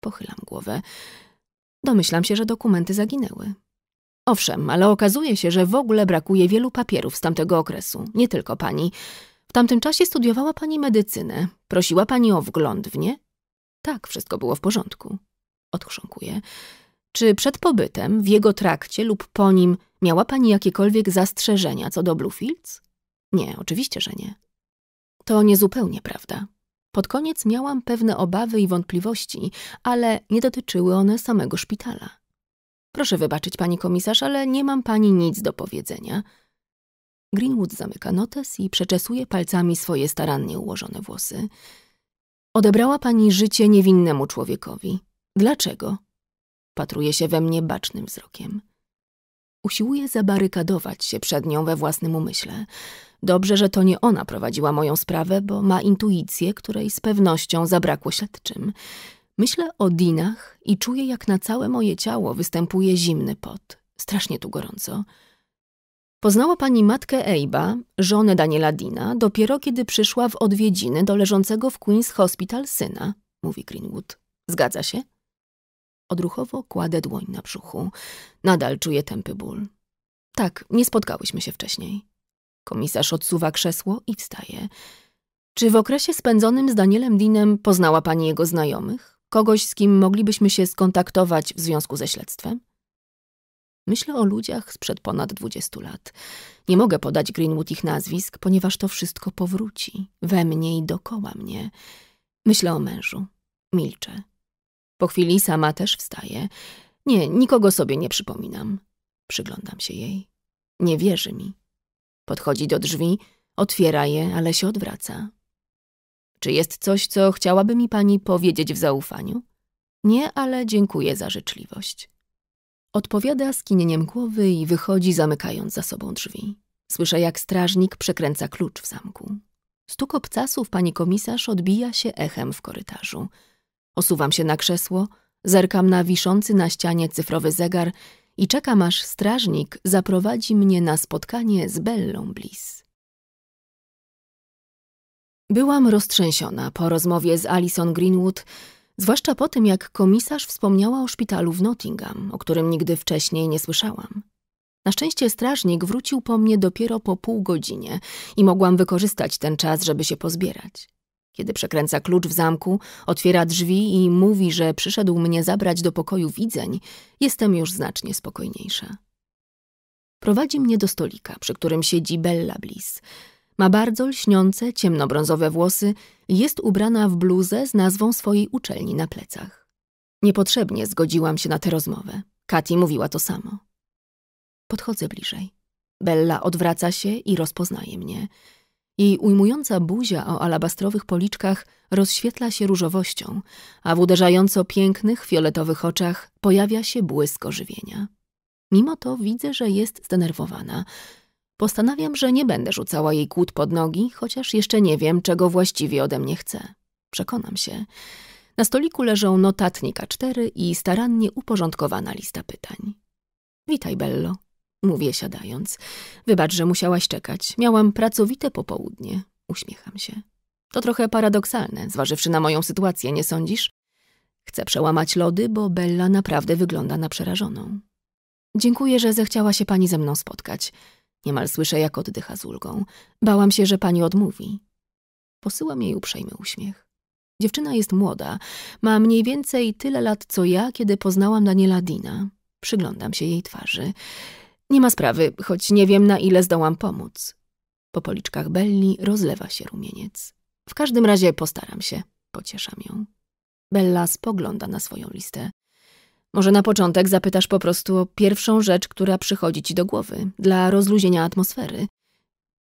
Pochylam głowę. Domyślam się, że dokumenty zaginęły. Owszem, ale okazuje się, że w ogóle brakuje wielu papierów z tamtego okresu, nie tylko pani. W tamtym czasie studiowała pani medycynę. Prosiła pani o wgląd w nie? Tak, wszystko było w porządku. Odchrząkuję. Czy przed pobytem, w jego trakcie lub po nim miała pani jakiekolwiek zastrzeżenia co do Bluefields? Nie, oczywiście, że nie. To niezupełnie prawda. Pod koniec miałam pewne obawy i wątpliwości, ale nie dotyczyły one samego szpitala. Proszę wybaczyć, pani komisarz, ale nie mam pani nic do powiedzenia – Greenwood zamyka notes i przeczesuje palcami swoje starannie ułożone włosy. Odebrała pani życie niewinnemu człowiekowi. Dlaczego? Patruje się we mnie bacznym wzrokiem. Usiłuję zabarykadować się przed nią we własnym umyśle. Dobrze, że to nie ona prowadziła moją sprawę, bo ma intuicję, której z pewnością zabrakło śledczym. Myślę o dinach i czuję, jak na całe moje ciało występuje zimny pot. Strasznie tu gorąco. Poznała pani matkę Ejba, żonę Daniela Dina, dopiero kiedy przyszła w odwiedziny do leżącego w Queen's Hospital syna, mówi Greenwood. Zgadza się? Odruchowo kładę dłoń na brzuchu. Nadal czuję tępy ból. Tak, nie spotkałyśmy się wcześniej. Komisarz odsuwa krzesło i wstaje. Czy w okresie spędzonym z Danielem Dinem poznała pani jego znajomych? Kogoś, z kim moglibyśmy się skontaktować w związku ze śledztwem? Myślę o ludziach sprzed ponad dwudziestu lat. Nie mogę podać Greenwood ich nazwisk, ponieważ to wszystko powróci we mnie i dokoła mnie. Myślę o mężu. Milczę. Po chwili sama też wstaje. Nie, nikogo sobie nie przypominam. Przyglądam się jej. Nie wierzy mi. Podchodzi do drzwi, otwiera je, ale się odwraca. Czy jest coś, co chciałaby mi pani powiedzieć w zaufaniu? Nie, ale dziękuję za życzliwość. Odpowiada skinieniem głowy i wychodzi, zamykając za sobą drzwi. Słyszę, jak strażnik przekręca klucz w zamku. Stuk obcasów pani komisarz odbija się echem w korytarzu. Osuwam się na krzesło, zerkam na wiszący na ścianie cyfrowy zegar i czekam, aż strażnik zaprowadzi mnie na spotkanie z Bellą Bliss. Byłam roztrzęsiona po rozmowie z Alison Greenwood, Zwłaszcza po tym, jak komisarz wspomniała o szpitalu w Nottingham, o którym nigdy wcześniej nie słyszałam. Na szczęście strażnik wrócił po mnie dopiero po pół godzinie i mogłam wykorzystać ten czas, żeby się pozbierać. Kiedy przekręca klucz w zamku, otwiera drzwi i mówi, że przyszedł mnie zabrać do pokoju widzeń, jestem już znacznie spokojniejsza. Prowadzi mnie do stolika, przy którym siedzi Bella Bliss, ma bardzo lśniące, ciemnobrązowe włosy i jest ubrana w bluzę z nazwą swojej uczelni na plecach. Niepotrzebnie zgodziłam się na tę rozmowę. Kati mówiła to samo. Podchodzę bliżej. Bella odwraca się i rozpoznaje mnie. Jej ujmująca buzia o alabastrowych policzkach rozświetla się różowością, a w uderzająco pięknych, fioletowych oczach pojawia się błysk ożywienia. Mimo to widzę, że jest zdenerwowana. Postanawiam, że nie będę rzucała jej kłód pod nogi, chociaż jeszcze nie wiem, czego właściwie ode mnie chce. Przekonam się. Na stoliku leżą notatnika A4 i starannie uporządkowana lista pytań. Witaj, Bello, mówię siadając. Wybacz, że musiałaś czekać. Miałam pracowite popołudnie. Uśmiecham się. To trochę paradoksalne, zważywszy na moją sytuację, nie sądzisz? Chcę przełamać lody, bo Bella naprawdę wygląda na przerażoną. Dziękuję, że zechciała się pani ze mną spotkać. Niemal słyszę, jak oddycha z ulgą. Bałam się, że pani odmówi. Posyłam jej uprzejmy uśmiech. Dziewczyna jest młoda, ma mniej więcej tyle lat co ja, kiedy poznałam Daniela Dina. Przyglądam się jej twarzy. Nie ma sprawy, choć nie wiem na ile zdołam pomóc. Po policzkach Belli rozlewa się rumieniec. W każdym razie postaram się, pocieszam ją. Bella spogląda na swoją listę. Może na początek zapytasz po prostu o pierwszą rzecz, która przychodzi ci do głowy, dla rozluźnienia atmosfery.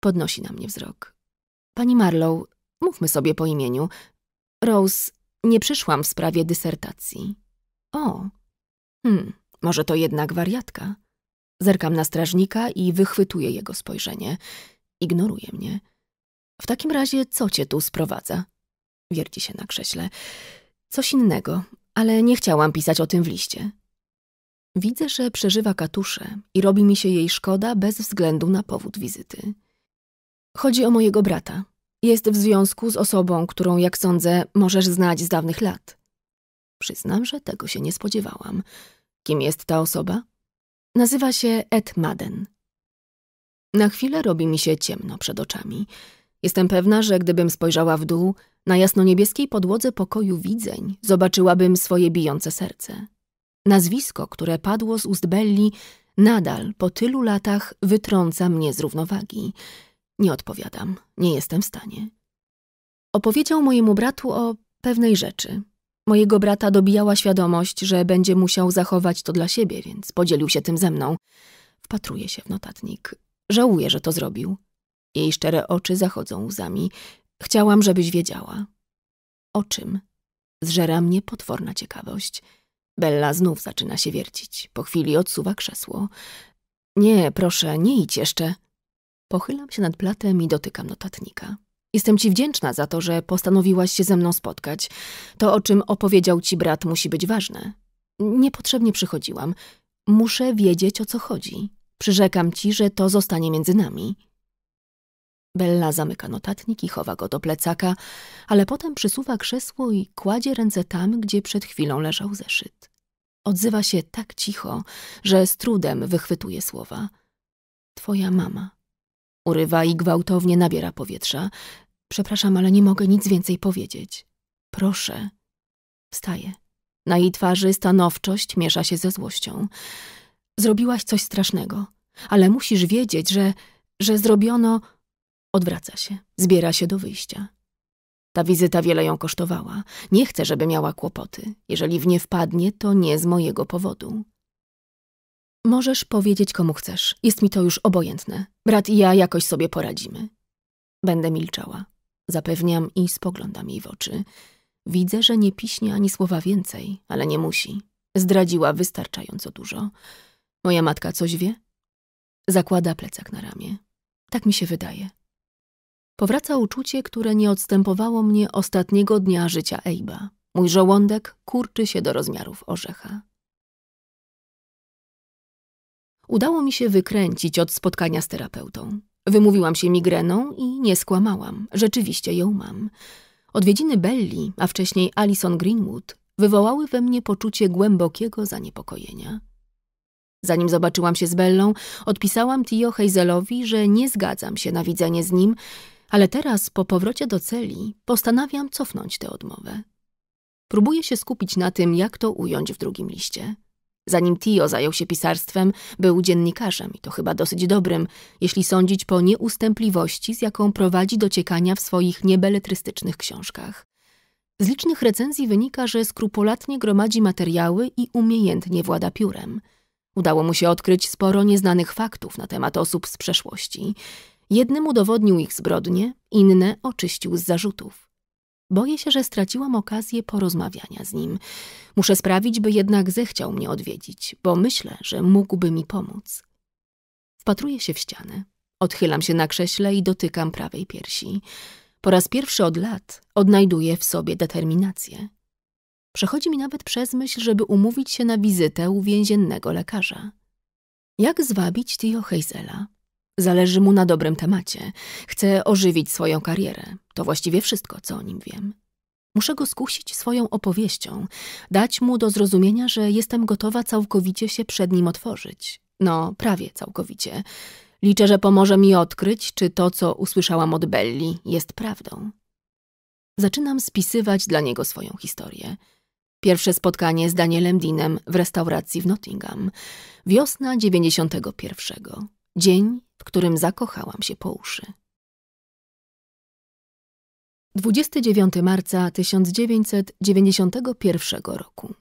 Podnosi na mnie wzrok. Pani Marlow, mówmy sobie po imieniu. Rose, nie przyszłam w sprawie dysertacji. O, hmm, może to jednak wariatka. Zerkam na strażnika i wychwytuję jego spojrzenie. Ignoruje mnie. W takim razie co cię tu sprowadza? Wierci się na krześle. Coś innego, ale nie chciałam pisać o tym w liście. Widzę, że przeżywa katusze i robi mi się jej szkoda bez względu na powód wizyty. Chodzi o mojego brata. Jest w związku z osobą, którą, jak sądzę, możesz znać z dawnych lat. Przyznam, że tego się nie spodziewałam. Kim jest ta osoba? Nazywa się Ed Madden. Na chwilę robi mi się ciemno przed oczami – Jestem pewna, że gdybym spojrzała w dół, na jasno-niebieskiej podłodze pokoju widzeń zobaczyłabym swoje bijące serce. Nazwisko, które padło z ust Belli, nadal po tylu latach wytrąca mnie z równowagi. Nie odpowiadam, nie jestem w stanie. Opowiedział mojemu bratu o pewnej rzeczy. Mojego brata dobijała świadomość, że będzie musiał zachować to dla siebie, więc podzielił się tym ze mną. Wpatruję się w notatnik. Żałuję, że to zrobił. Jej szczere oczy zachodzą łzami. Chciałam, żebyś wiedziała. O czym? Zżera mnie potworna ciekawość. Bella znów zaczyna się wiercić. Po chwili odsuwa krzesło. Nie, proszę, nie idź jeszcze. Pochylam się nad platem i dotykam notatnika. Jestem ci wdzięczna za to, że postanowiłaś się ze mną spotkać. To, o czym opowiedział ci brat, musi być ważne. Niepotrzebnie przychodziłam. Muszę wiedzieć, o co chodzi. Przyrzekam ci, że to zostanie między nami. Bella zamyka notatnik i chowa go do plecaka, ale potem przysuwa krzesło i kładzie ręce tam, gdzie przed chwilą leżał zeszyt. Odzywa się tak cicho, że z trudem wychwytuje słowa. Twoja mama. Urywa i gwałtownie nabiera powietrza. Przepraszam, ale nie mogę nic więcej powiedzieć. Proszę. Wstaje. Na jej twarzy stanowczość miesza się ze złością. Zrobiłaś coś strasznego, ale musisz wiedzieć, że, że zrobiono... Odwraca się, zbiera się do wyjścia. Ta wizyta wiele ją kosztowała. Nie chcę, żeby miała kłopoty. Jeżeli w nie wpadnie, to nie z mojego powodu. Możesz powiedzieć komu chcesz. Jest mi to już obojętne. Brat i ja jakoś sobie poradzimy. Będę milczała. Zapewniam i spoglądam jej w oczy. Widzę, że nie piśnie ani słowa więcej, ale nie musi. Zdradziła wystarczająco dużo. Moja matka coś wie? Zakłada plecak na ramię. Tak mi się wydaje powraca uczucie, które nie odstępowało mnie ostatniego dnia życia Ejba. Mój żołądek kurczy się do rozmiarów orzecha. Udało mi się wykręcić od spotkania z terapeutą. Wymówiłam się migreną i nie skłamałam. Rzeczywiście ją mam. Odwiedziny Belli, a wcześniej Alison Greenwood, wywołały we mnie poczucie głębokiego zaniepokojenia. Zanim zobaczyłam się z Bellą, odpisałam Tio Hazelowi, że nie zgadzam się na widzenie z nim ale teraz po powrocie do celi postanawiam cofnąć tę odmowę. Próbuję się skupić na tym, jak to ująć w drugim liście. Zanim Tio zajął się pisarstwem, był dziennikarzem i to chyba dosyć dobrym, jeśli sądzić po nieustępliwości, z jaką prowadzi dociekania w swoich niebeletrystycznych książkach. Z licznych recenzji wynika, że skrupulatnie gromadzi materiały i umiejętnie włada piórem. Udało mu się odkryć sporo nieznanych faktów na temat osób z przeszłości. Jednym udowodnił ich zbrodnie, inne oczyścił z zarzutów. Boję się, że straciłam okazję porozmawiania z nim. Muszę sprawić, by jednak zechciał mnie odwiedzić, bo myślę, że mógłby mi pomóc. Wpatruję się w ścianę. Odchylam się na krześle i dotykam prawej piersi. Po raz pierwszy od lat odnajduję w sobie determinację. Przechodzi mi nawet przez myśl, żeby umówić się na wizytę u więziennego lekarza. Jak zwabić Tio Heisela? Zależy mu na dobrym temacie. Chce ożywić swoją karierę. To właściwie wszystko, co o nim wiem. Muszę go skusić swoją opowieścią, dać mu do zrozumienia, że jestem gotowa całkowicie się przed nim otworzyć. No, prawie całkowicie. Liczę, że pomoże mi odkryć, czy to, co usłyszałam od Belli, jest prawdą. Zaczynam spisywać dla niego swoją historię. Pierwsze spotkanie z Danielem Dinem w restauracji w Nottingham. Wiosna 91. Dzień w którym zakochałam się po uszy. 29 marca 1991 roku.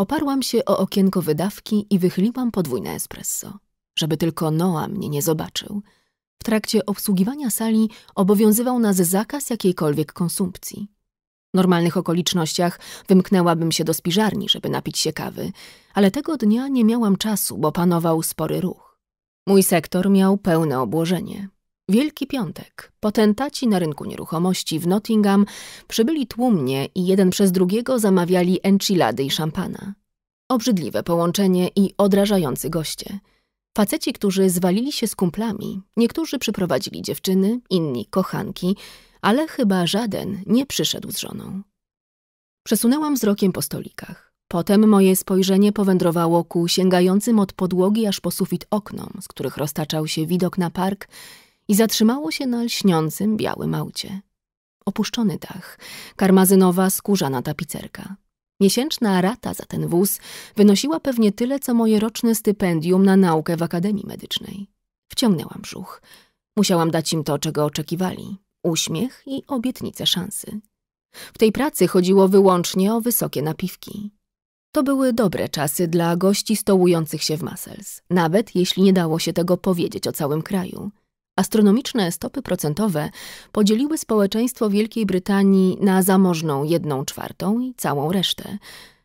Oparłam się o okienko wydawki i wychyliłam podwójne espresso, żeby tylko Noa mnie nie zobaczył. W trakcie obsługiwania sali obowiązywał nas zakaz jakiejkolwiek konsumpcji. W normalnych okolicznościach wymknęłabym się do spiżarni, żeby napić się kawy, ale tego dnia nie miałam czasu, bo panował spory ruch. Mój sektor miał pełne obłożenie. Wielki Piątek. Potentaci na rynku nieruchomości w Nottingham przybyli tłumnie i jeden przez drugiego zamawiali enchilady i szampana. Obrzydliwe połączenie i odrażający goście. Faceci, którzy zwalili się z kumplami, niektórzy przyprowadzili dziewczyny, inni kochanki – ale chyba żaden nie przyszedł z żoną. Przesunęłam wzrokiem po stolikach. Potem moje spojrzenie powędrowało ku sięgającym od podłogi aż po sufit oknom, z których roztaczał się widok na park i zatrzymało się na lśniącym białym aucie. Opuszczony dach, karmazynowa skórzana tapicerka. Miesięczna rata za ten wóz wynosiła pewnie tyle, co moje roczne stypendium na naukę w Akademii Medycznej. Wciągnęłam brzuch. Musiałam dać im to, czego oczekiwali uśmiech i obietnice szansy. W tej pracy chodziło wyłącznie o wysokie napiwki. To były dobre czasy dla gości stołujących się w Muscles, nawet jeśli nie dało się tego powiedzieć o całym kraju. Astronomiczne stopy procentowe podzieliły społeczeństwo Wielkiej Brytanii na zamożną jedną czwartą i całą resztę.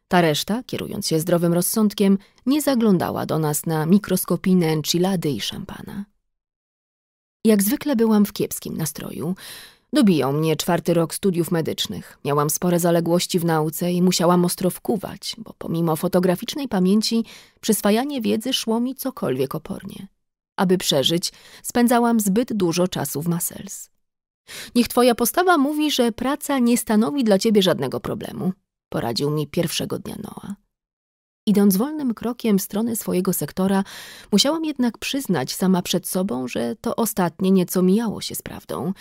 Ta reszta, kierując się zdrowym rozsądkiem, nie zaglądała do nas na mikroskopijne enchilady i szampana. Jak zwykle byłam w kiepskim nastroju. Dobijał mnie czwarty rok studiów medycznych. Miałam spore zaległości w nauce i musiałam ostro wkuwać, bo pomimo fotograficznej pamięci przyswajanie wiedzy szło mi cokolwiek opornie. Aby przeżyć, spędzałam zbyt dużo czasu w Masels. Niech twoja postawa mówi, że praca nie stanowi dla ciebie żadnego problemu, poradził mi pierwszego dnia Noa. Idąc wolnym krokiem w stronę swojego sektora, musiałam jednak przyznać sama przed sobą, że to ostatnie nieco mijało się z prawdą.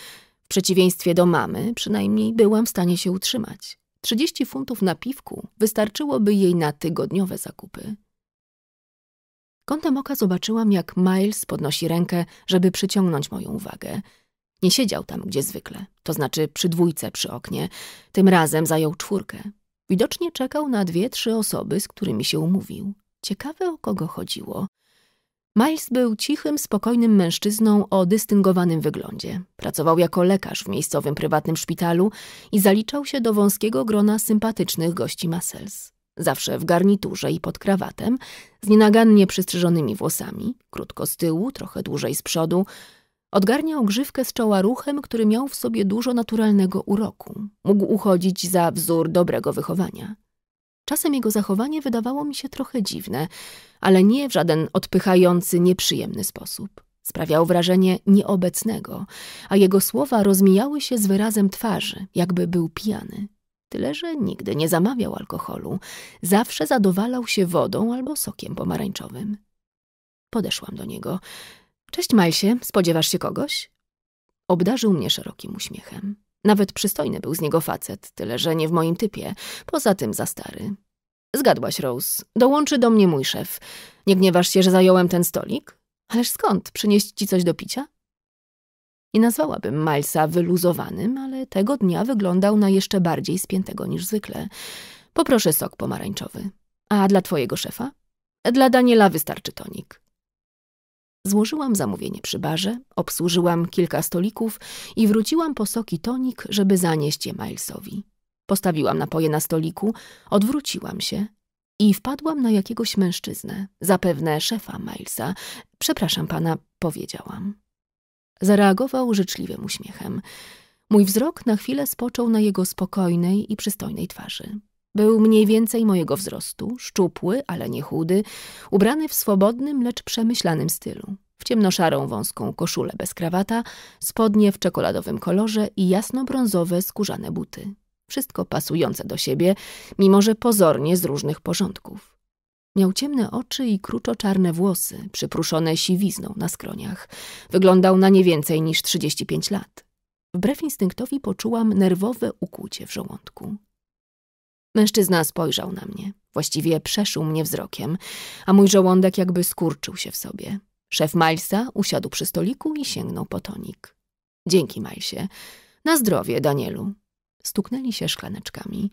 W przeciwieństwie do mamy, przynajmniej byłam w stanie się utrzymać. 30 funtów na piwku wystarczyłoby jej na tygodniowe zakupy. Kątem oka zobaczyłam, jak Miles podnosi rękę, żeby przyciągnąć moją uwagę. Nie siedział tam, gdzie zwykle, to znaczy przy dwójce przy oknie. Tym razem zajął czwórkę. Widocznie czekał na dwie, trzy osoby, z którymi się umówił. Ciekawe, o kogo chodziło. Miles był cichym, spokojnym mężczyzną o dystyngowanym wyglądzie. Pracował jako lekarz w miejscowym prywatnym szpitalu i zaliczał się do wąskiego grona sympatycznych gości Massels. Zawsze w garniturze i pod krawatem, z nienagannie przystrzyżonymi włosami, krótko z tyłu, trochę dłużej z przodu – Odgarniał grzywkę z czoła ruchem, który miał w sobie dużo naturalnego uroku. Mógł uchodzić za wzór dobrego wychowania. Czasem jego zachowanie wydawało mi się trochę dziwne, ale nie w żaden odpychający, nieprzyjemny sposób. Sprawiał wrażenie nieobecnego, a jego słowa rozmijały się z wyrazem twarzy, jakby był pijany. Tyle, że nigdy nie zamawiał alkoholu, zawsze zadowalał się wodą albo sokiem pomarańczowym. Podeszłam do niego. Cześć Majsie, spodziewasz się kogoś? Obdarzył mnie szerokim uśmiechem. Nawet przystojny był z niego facet, tyle że nie w moim typie, poza tym za stary. Zgadłaś, Rose. Dołączy do mnie mój szef. Nie gniewasz się, że zająłem ten stolik? Ależ skąd? Przynieść ci coś do picia? Nie nazwałabym Milesa wyluzowanym, ale tego dnia wyglądał na jeszcze bardziej spiętego niż zwykle. Poproszę sok pomarańczowy. A dla twojego szefa? Dla Daniela wystarczy tonik. Złożyłam zamówienie przy barze, obsłużyłam kilka stolików i wróciłam po soki tonik, żeby zanieść je Milesowi. Postawiłam napoje na stoliku, odwróciłam się i wpadłam na jakiegoś mężczyznę, zapewne szefa Milesa. Przepraszam pana, powiedziałam. Zareagował życzliwym uśmiechem. Mój wzrok na chwilę spoczął na jego spokojnej i przystojnej twarzy. Był mniej więcej mojego wzrostu, szczupły, ale nie chudy, ubrany w swobodnym, lecz przemyślanym stylu. W ciemnoszarą, wąską koszulę bez krawata, spodnie w czekoladowym kolorze i jasnobrązowe, skórzane buty. Wszystko pasujące do siebie, mimo że pozornie z różnych porządków. Miał ciemne oczy i kruczo-czarne włosy, przypruszone siwizną na skroniach. Wyglądał na nie więcej niż 35 lat. Wbrew instynktowi poczułam nerwowe ukłucie w żołądku. Mężczyzna spojrzał na mnie, właściwie przeszył mnie wzrokiem, a mój żołądek jakby skurczył się w sobie. Szef Milesa usiadł przy stoliku i sięgnął po tonik. Dzięki, Milesie. Na zdrowie, Danielu. Stuknęli się szklaneczkami.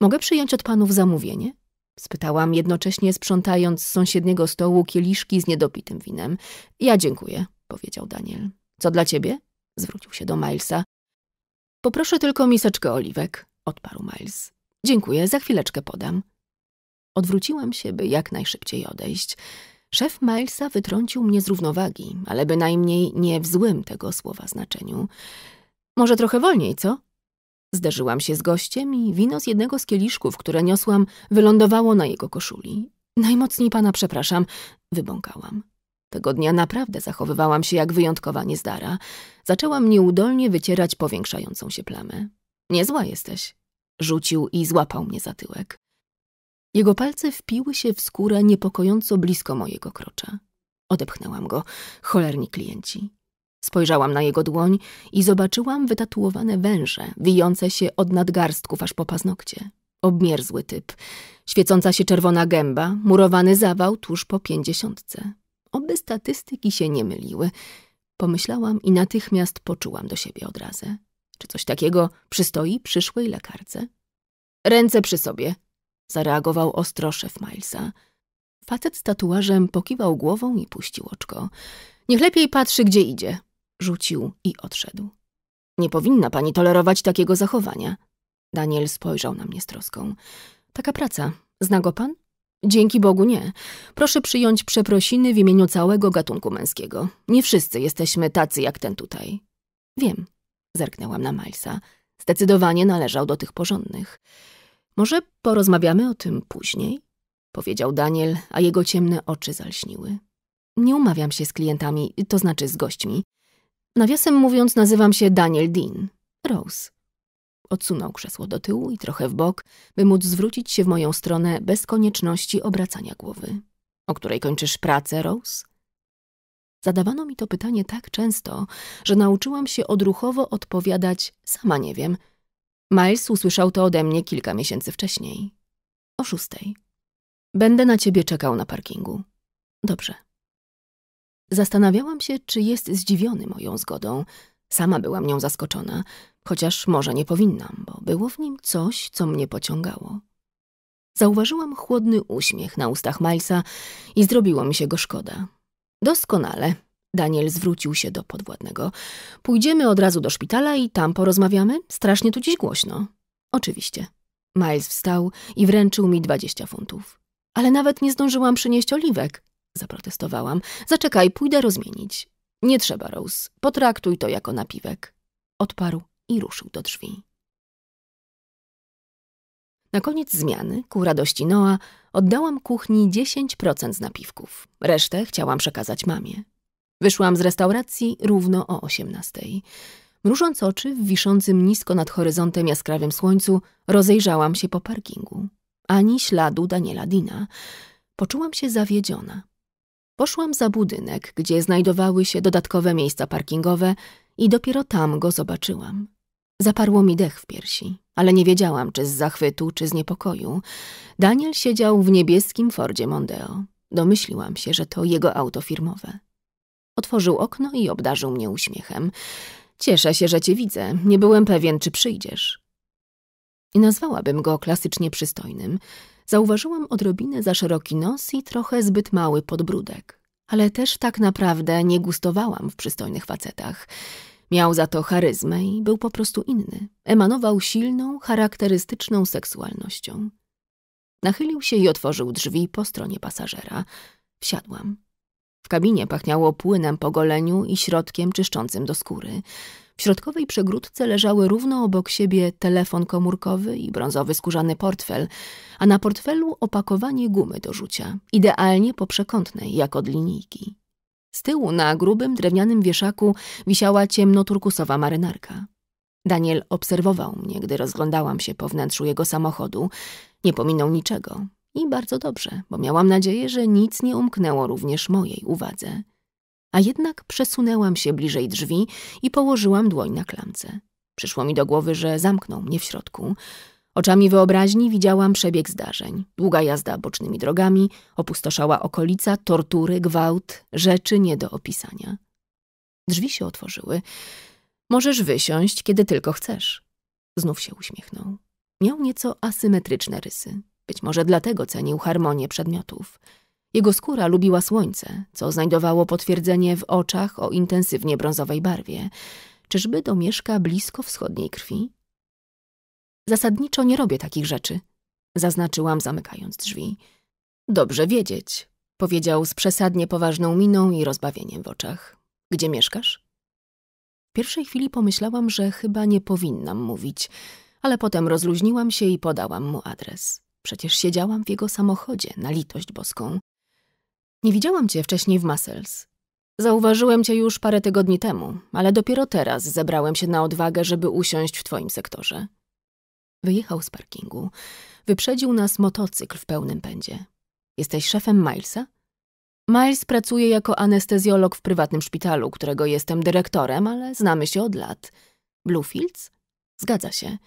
Mogę przyjąć od panów zamówienie? Spytałam, jednocześnie sprzątając z sąsiedniego stołu kieliszki z niedopitym winem. Ja dziękuję, powiedział Daniel. Co dla ciebie? Zwrócił się do Milesa. Poproszę tylko miseczkę oliwek, odparł Miles. Dziękuję, za chwileczkę podam. Odwróciłam się, by jak najszybciej odejść. Szef Milesa wytrącił mnie z równowagi, ale bynajmniej nie w złym tego słowa znaczeniu. Może trochę wolniej, co? Zderzyłam się z gościem i wino z jednego z kieliszków, które niosłam, wylądowało na jego koszuli. Najmocniej pana przepraszam, wybąkałam. Tego dnia naprawdę zachowywałam się jak wyjątkowa niezdara. Zaczęłam nieudolnie wycierać powiększającą się plamę. Niezła jesteś, rzucił i złapał mnie za tyłek. Jego palce wpiły się w skórę niepokojąco blisko mojego krocza. Odepchnęłam go, cholerni klienci. Spojrzałam na jego dłoń i zobaczyłam wytatuowane węże, wijące się od nadgarstków aż po paznokcie. Obmierzły typ, świecąca się czerwona gęba, murowany zawał tuż po pięćdziesiątce. Oby statystyki się nie myliły. Pomyślałam i natychmiast poczułam do siebie odrazę. Czy coś takiego przystoi przyszłej lekarce? Ręce przy sobie, zareagował ostro szef Milesa. Facet z tatuażem pokiwał głową i puścił oczko. Niech lepiej patrzy, gdzie idzie, rzucił i odszedł. Nie powinna pani tolerować takiego zachowania. Daniel spojrzał na mnie z troską. Taka praca. Zna go pan? Dzięki Bogu nie. Proszę przyjąć przeprosiny w imieniu całego gatunku męskiego. Nie wszyscy jesteśmy tacy jak ten tutaj. Wiem, Zerknęłam na Milesa. Zdecydowanie należał do tych porządnych. Może porozmawiamy o tym później? Powiedział Daniel, a jego ciemne oczy zalśniły. Nie umawiam się z klientami, to znaczy z gośćmi. Nawiasem mówiąc, nazywam się Daniel Dean. Rose. Odsunął krzesło do tyłu i trochę w bok, by móc zwrócić się w moją stronę bez konieczności obracania głowy. O której kończysz pracę, Rose? Zadawano mi to pytanie tak często, że nauczyłam się odruchowo odpowiadać sama nie wiem. Miles usłyszał to ode mnie kilka miesięcy wcześniej. O szóstej. Będę na ciebie czekał na parkingu. Dobrze. Zastanawiałam się, czy jest zdziwiony moją zgodą. Sama byłam nią zaskoczona, chociaż może nie powinnam, bo było w nim coś, co mnie pociągało. Zauważyłam chłodny uśmiech na ustach Milesa i zrobiło mi się go szkoda. Doskonale. Daniel zwrócił się do podwładnego. Pójdziemy od razu do szpitala i tam porozmawiamy? Strasznie tu dziś głośno. Oczywiście. Miles wstał i wręczył mi dwadzieścia funtów. Ale nawet nie zdążyłam przynieść oliwek. Zaprotestowałam. Zaczekaj, pójdę rozmienić. Nie trzeba, Rose. Potraktuj to jako napiwek. Odparł i ruszył do drzwi. Na koniec zmiany, ku radości Noa, oddałam kuchni 10% z napiwków. Resztę chciałam przekazać mamie. Wyszłam z restauracji równo o 18. Mrużąc oczy w wiszącym nisko nad horyzontem jaskrawym słońcu, rozejrzałam się po parkingu. Ani śladu Daniela Dina. Poczułam się zawiedziona. Poszłam za budynek, gdzie znajdowały się dodatkowe miejsca parkingowe i dopiero tam go zobaczyłam. Zaparło mi dech w piersi ale nie wiedziałam, czy z zachwytu, czy z niepokoju. Daniel siedział w niebieskim Fordzie Mondeo. Domyśliłam się, że to jego auto firmowe. Otworzył okno i obdarzył mnie uśmiechem. Cieszę się, że cię widzę. Nie byłem pewien, czy przyjdziesz. I nazwałabym go klasycznie przystojnym. Zauważyłam odrobinę za szeroki nos i trochę zbyt mały podbródek. Ale też tak naprawdę nie gustowałam w przystojnych facetach. Miał za to charyzmę i był po prostu inny. Emanował silną, charakterystyczną seksualnością. Nachylił się i otworzył drzwi po stronie pasażera. Wsiadłam. W kabinie pachniało płynem po goleniu i środkiem czyszczącym do skóry. W środkowej przegródce leżały równo obok siebie telefon komórkowy i brązowy skórzany portfel, a na portfelu opakowanie gumy do rzucia, idealnie po przekątnej, jak od linijki. Z tyłu na grubym drewnianym wieszaku wisiała ciemnoturkusowa marynarka. Daniel obserwował mnie, gdy rozglądałam się po wnętrzu jego samochodu. Nie pominął niczego. I bardzo dobrze, bo miałam nadzieję, że nic nie umknęło również mojej uwadze. A jednak przesunęłam się bliżej drzwi i położyłam dłoń na klamce. Przyszło mi do głowy, że zamknął mnie w środku. Oczami wyobraźni widziałam przebieg zdarzeń. Długa jazda bocznymi drogami, opustoszała okolica, tortury, gwałt, rzeczy nie do opisania. Drzwi się otworzyły. Możesz wysiąść, kiedy tylko chcesz. Znów się uśmiechnął. Miał nieco asymetryczne rysy. Być może dlatego cenił harmonię przedmiotów. Jego skóra lubiła słońce, co znajdowało potwierdzenie w oczach o intensywnie brązowej barwie. Czyżby domieszka blisko wschodniej krwi? Zasadniczo nie robię takich rzeczy, zaznaczyłam zamykając drzwi. Dobrze wiedzieć, powiedział z przesadnie poważną miną i rozbawieniem w oczach. Gdzie mieszkasz? W pierwszej chwili pomyślałam, że chyba nie powinnam mówić, ale potem rozluźniłam się i podałam mu adres. Przecież siedziałam w jego samochodzie, na litość boską. Nie widziałam cię wcześniej w Muscles. Zauważyłem cię już parę tygodni temu, ale dopiero teraz zebrałem się na odwagę, żeby usiąść w twoim sektorze. Wyjechał z parkingu. Wyprzedził nas motocykl w pełnym pędzie. Jesteś szefem Milesa? Miles pracuje jako anestezjolog w prywatnym szpitalu, którego jestem dyrektorem, ale znamy się od lat. Bluefields? Zgadza się.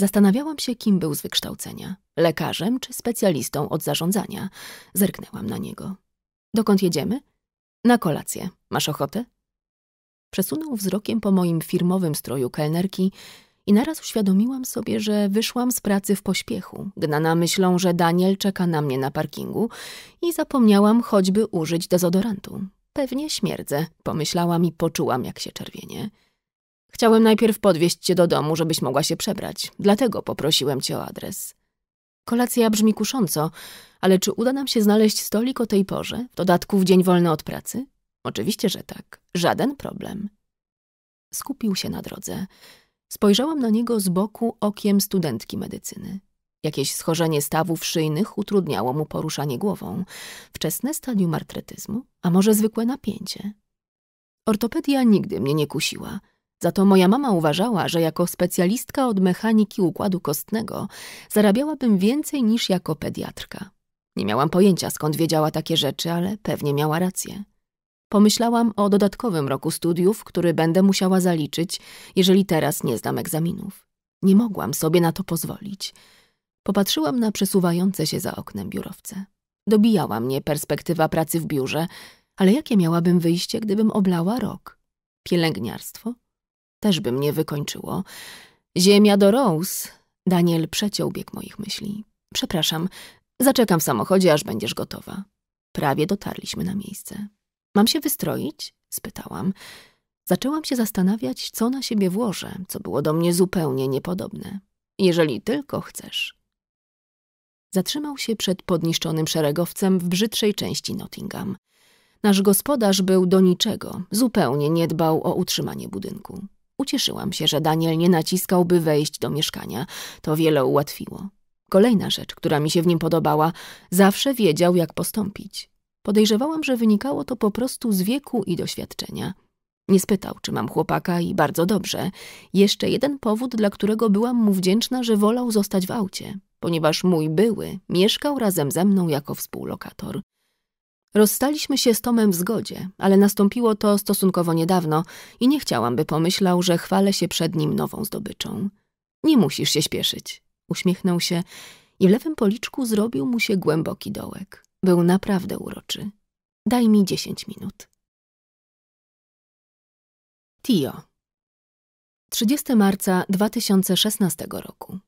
Zastanawiałam się, kim był z wykształcenia. Lekarzem czy specjalistą od zarządzania. Zerknęłam na niego. Dokąd jedziemy? Na kolację. Masz ochotę? Przesunął wzrokiem po moim firmowym stroju kelnerki, i naraz uświadomiłam sobie, że wyszłam z pracy w pośpiechu, gnana myślą, że Daniel czeka na mnie na parkingu i zapomniałam choćby użyć dezodorantu. Pewnie śmierdzę, pomyślałam i poczułam, jak się czerwienie. Chciałem najpierw podwieźć cię do domu, żebyś mogła się przebrać, dlatego poprosiłem cię o adres. Kolacja brzmi kusząco, ale czy uda nam się znaleźć stolik o tej porze, w dodatku w dzień wolny od pracy? Oczywiście, że tak. Żaden problem. Skupił się na drodze. Spojrzałam na niego z boku okiem studentki medycyny. Jakieś schorzenie stawów szyjnych utrudniało mu poruszanie głową, wczesne stadium artretyzmu, a może zwykłe napięcie. Ortopedia nigdy mnie nie kusiła, za to moja mama uważała, że jako specjalistka od mechaniki układu kostnego zarabiałabym więcej niż jako pediatrka. Nie miałam pojęcia skąd wiedziała takie rzeczy, ale pewnie miała rację. Pomyślałam o dodatkowym roku studiów, który będę musiała zaliczyć, jeżeli teraz nie zdam egzaminów. Nie mogłam sobie na to pozwolić. Popatrzyłam na przesuwające się za oknem biurowce. Dobijała mnie perspektywa pracy w biurze, ale jakie miałabym wyjście, gdybym oblała rok? Pielęgniarstwo? Też by mnie wykończyło. Ziemia do Rose. Daniel przeciął bieg moich myśli. Przepraszam, zaczekam w samochodzie, aż będziesz gotowa. Prawie dotarliśmy na miejsce. Mam się wystroić? spytałam. Zaczęłam się zastanawiać, co na siebie włożę, co było do mnie zupełnie niepodobne. Jeżeli tylko chcesz. Zatrzymał się przed podniszczonym szeregowcem w brzydszej części Nottingham. Nasz gospodarz był do niczego, zupełnie nie dbał o utrzymanie budynku. Ucieszyłam się, że Daniel nie naciskał, by wejść do mieszkania. To wiele ułatwiło. Kolejna rzecz, która mi się w nim podobała, zawsze wiedział, jak postąpić. Podejrzewałam, że wynikało to po prostu z wieku i doświadczenia. Nie spytał, czy mam chłopaka i bardzo dobrze. Jeszcze jeden powód, dla którego byłam mu wdzięczna, że wolał zostać w aucie, ponieważ mój były mieszkał razem ze mną jako współlokator. Rozstaliśmy się z Tomem w zgodzie, ale nastąpiło to stosunkowo niedawno i nie chciałam, by pomyślał, że chwalę się przed nim nową zdobyczą. Nie musisz się śpieszyć, uśmiechnął się i w lewym policzku zrobił mu się głęboki dołek. Był naprawdę uroczy. Daj mi dziesięć minut. Tio. 30 marca 2016 roku.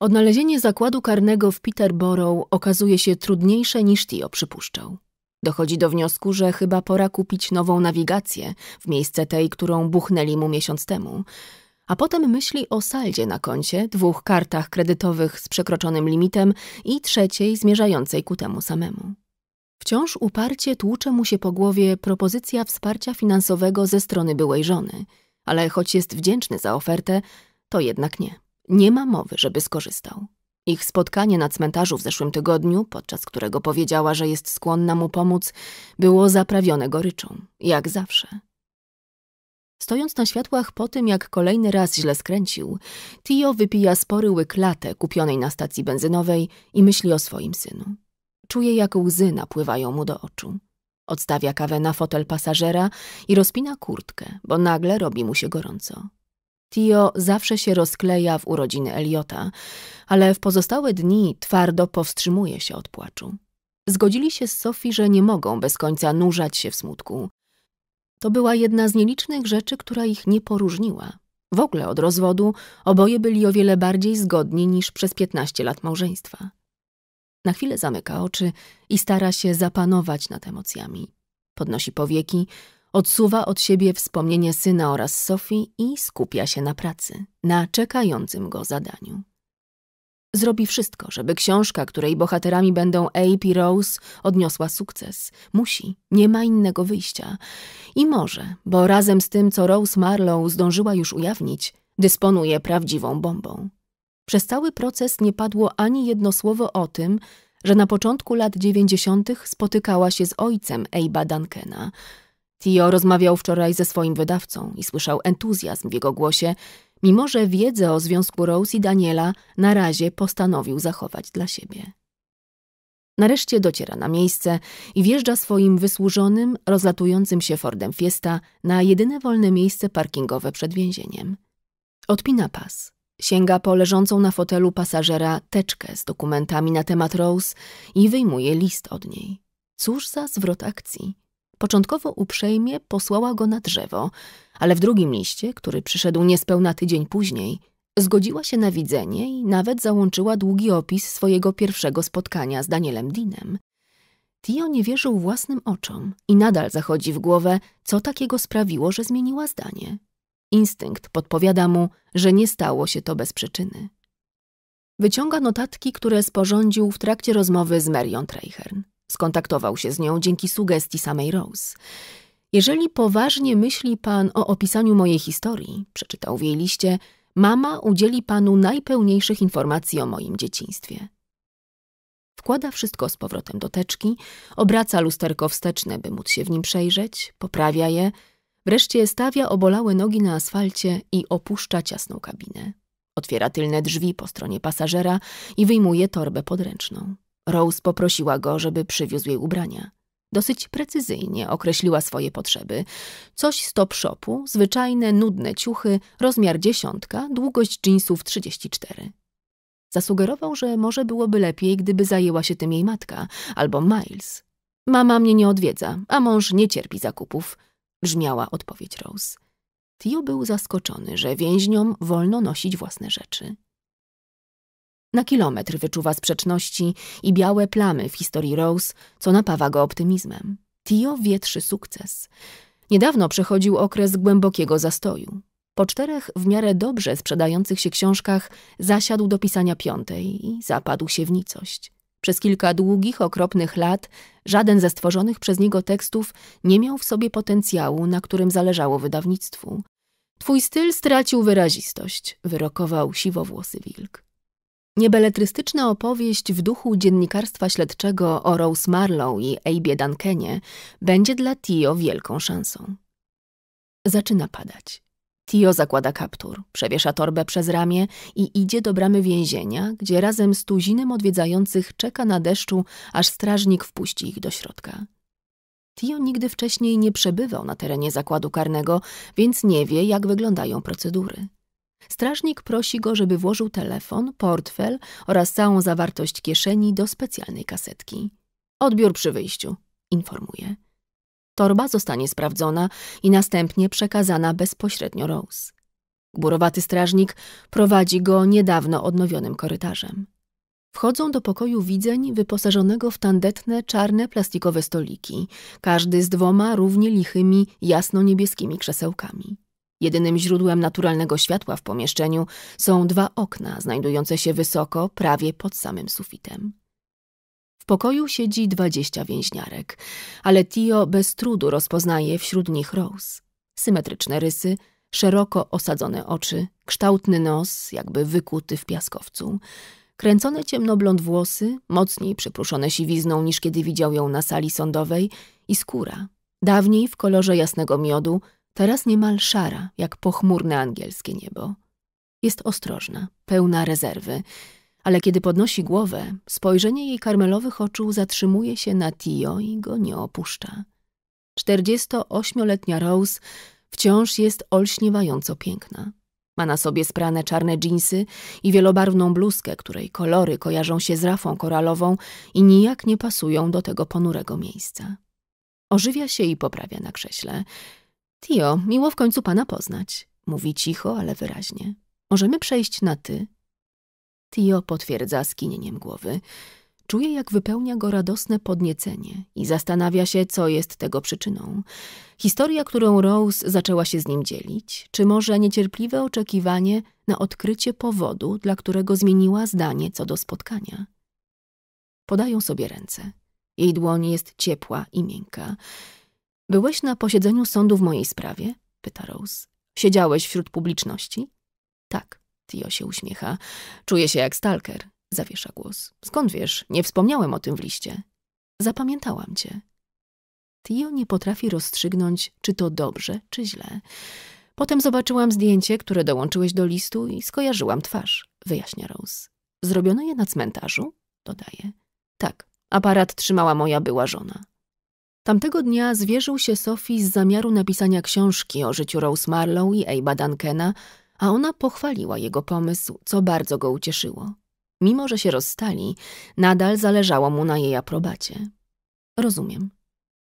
Odnalezienie zakładu karnego w Peterborough okazuje się trudniejsze niż Tio przypuszczał. Dochodzi do wniosku, że chyba pora kupić nową nawigację w miejsce tej, którą buchnęli mu miesiąc temu – a potem myśli o saldzie na koncie, dwóch kartach kredytowych z przekroczonym limitem i trzeciej zmierzającej ku temu samemu. Wciąż uparcie tłucze mu się po głowie propozycja wsparcia finansowego ze strony byłej żony, ale choć jest wdzięczny za ofertę, to jednak nie. Nie ma mowy, żeby skorzystał. Ich spotkanie na cmentarzu w zeszłym tygodniu, podczas którego powiedziała, że jest skłonna mu pomóc, było zaprawione goryczą, jak zawsze. Stojąc na światłach po tym, jak kolejny raz źle skręcił, Tio wypija spory łyk latę kupionej na stacji benzynowej i myśli o swoim synu. Czuje, jak łzy napływają mu do oczu. Odstawia kawę na fotel pasażera i rozpina kurtkę, bo nagle robi mu się gorąco. Tio zawsze się rozkleja w urodziny Eliota, ale w pozostałe dni twardo powstrzymuje się od płaczu. Zgodzili się z Sofii, że nie mogą bez końca nurzać się w smutku, to była jedna z nielicznych rzeczy, która ich nie poróżniła. W ogóle od rozwodu oboje byli o wiele bardziej zgodni niż przez 15 lat małżeństwa. Na chwilę zamyka oczy i stara się zapanować nad emocjami. Podnosi powieki, odsuwa od siebie wspomnienie syna oraz Sofii i skupia się na pracy, na czekającym go zadaniu. Zrobi wszystko, żeby książka, której bohaterami będą Abe i Rose, odniosła sukces. Musi, nie ma innego wyjścia. I może, bo razem z tym, co Rose Marlowe zdążyła już ujawnić, dysponuje prawdziwą bombą. Przez cały proces nie padło ani jedno słowo o tym, że na początku lat dziewięćdziesiątych spotykała się z ojcem Abe'a Duncana. Tio rozmawiał wczoraj ze swoim wydawcą i słyszał entuzjazm w jego głosie, mimo że wiedzę o związku Rose i Daniela na razie postanowił zachować dla siebie. Nareszcie dociera na miejsce i wjeżdża swoim wysłużonym, rozlatującym się Fordem Fiesta na jedyne wolne miejsce parkingowe przed więzieniem. Odpina pas. Sięga po leżącą na fotelu pasażera teczkę z dokumentami na temat Rose i wyjmuje list od niej. Cóż za zwrot akcji. Początkowo uprzejmie posłała go na drzewo, ale w drugim liście, który przyszedł niespełna tydzień później, zgodziła się na widzenie i nawet załączyła długi opis swojego pierwszego spotkania z Danielem Dinem. Tio nie wierzył własnym oczom i nadal zachodzi w głowę, co takiego sprawiło, że zmieniła zdanie. Instynkt podpowiada mu, że nie stało się to bez przyczyny. Wyciąga notatki, które sporządził w trakcie rozmowy z Marion Treichern. Skontaktował się z nią dzięki sugestii samej Rose. Jeżeli poważnie myśli pan o opisaniu mojej historii, przeczytał w jej liście, mama udzieli panu najpełniejszych informacji o moim dzieciństwie. Wkłada wszystko z powrotem do teczki, obraca lusterko wsteczne, by móc się w nim przejrzeć, poprawia je, wreszcie stawia obolałe nogi na asfalcie i opuszcza ciasną kabinę. Otwiera tylne drzwi po stronie pasażera i wyjmuje torbę podręczną. Rose poprosiła go, żeby przywiózł jej ubrania. Dosyć precyzyjnie określiła swoje potrzeby. Coś z top-shopu, zwyczajne, nudne ciuchy, rozmiar dziesiątka, długość dżinsów 34. Zasugerował, że może byłoby lepiej, gdyby zajęła się tym jej matka albo Miles. Mama mnie nie odwiedza, a mąż nie cierpi zakupów, brzmiała odpowiedź Rose. Tio był zaskoczony, że więźniom wolno nosić własne rzeczy. Na kilometr wyczuwa sprzeczności i białe plamy w historii Rose, co napawa go optymizmem. Tio wietrzy sukces. Niedawno przechodził okres głębokiego zastoju. Po czterech w miarę dobrze sprzedających się książkach zasiadł do pisania piątej i zapadł się w nicość. Przez kilka długich, okropnych lat żaden ze stworzonych przez niego tekstów nie miał w sobie potencjału, na którym zależało wydawnictwu. Twój styl stracił wyrazistość, wyrokował siwowłosy wilk. Niebeletrystyczna opowieść w duchu dziennikarstwa śledczego o Rose Marlowe i Abe'ie Duncanie będzie dla Tio wielką szansą. Zaczyna padać. Tio zakłada kaptur, przewiesza torbę przez ramię i idzie do bramy więzienia, gdzie razem z tuzinem odwiedzających czeka na deszczu, aż strażnik wpuści ich do środka. Tio nigdy wcześniej nie przebywał na terenie zakładu karnego, więc nie wie, jak wyglądają procedury. Strażnik prosi go, żeby włożył telefon, portfel oraz całą zawartość kieszeni do specjalnej kasetki. Odbiór przy wyjściu, informuje. Torba zostanie sprawdzona i następnie przekazana bezpośrednio Rose. Gburowaty strażnik prowadzi go niedawno odnowionym korytarzem. Wchodzą do pokoju widzeń wyposażonego w tandetne, czarne, plastikowe stoliki, każdy z dwoma równie lichymi, jasno-niebieskimi krzesełkami. Jedynym źródłem naturalnego światła w pomieszczeniu są dwa okna znajdujące się wysoko, prawie pod samym sufitem. W pokoju siedzi dwadzieścia więźniarek, ale Tio bez trudu rozpoznaje wśród nich Rose. Symetryczne rysy, szeroko osadzone oczy, kształtny nos, jakby wykuty w piaskowcu. Kręcone ciemnoblond włosy, mocniej przypruszone siwizną niż kiedy widział ją na sali sądowej i skóra, dawniej w kolorze jasnego miodu – teraz niemal szara, jak pochmurne angielskie niebo. Jest ostrożna, pełna rezerwy, ale kiedy podnosi głowę, spojrzenie jej karmelowych oczu zatrzymuje się na Tio i go nie opuszcza. 48-letnia Rose wciąż jest olśniewająco piękna. Ma na sobie sprane czarne dżinsy i wielobarwną bluzkę, której kolory kojarzą się z rafą koralową i nijak nie pasują do tego ponurego miejsca. Ożywia się i poprawia na krześle – Tio, miło w końcu pana poznać. Mówi cicho, ale wyraźnie. Możemy przejść na ty? Tio potwierdza skinieniem głowy. Czuje, jak wypełnia go radosne podniecenie i zastanawia się, co jest tego przyczyną. Historia, którą Rose zaczęła się z nim dzielić, czy może niecierpliwe oczekiwanie na odkrycie powodu, dla którego zmieniła zdanie co do spotkania. Podają sobie ręce. Jej dłoń jest ciepła i miękka. Byłeś na posiedzeniu sądu w mojej sprawie? pyta Rose. Siedziałeś wśród publiczności? Tak, Tio się uśmiecha. Czuję się jak stalker, zawiesza głos. Skąd wiesz? Nie wspomniałem o tym w liście. Zapamiętałam cię. Tio nie potrafi rozstrzygnąć, czy to dobrze, czy źle. Potem zobaczyłam zdjęcie, które dołączyłeś do listu i skojarzyłam twarz, wyjaśnia Rose. Zrobiono je na cmentarzu? dodaje. Tak, aparat trzymała moja była żona. Tamtego dnia zwierzył się Sophie z zamiaru napisania książki o życiu Rose Marlow i Abe'a Duncana, a ona pochwaliła jego pomysł, co bardzo go ucieszyło. Mimo, że się rozstali, nadal zależało mu na jej aprobacie. Rozumiem,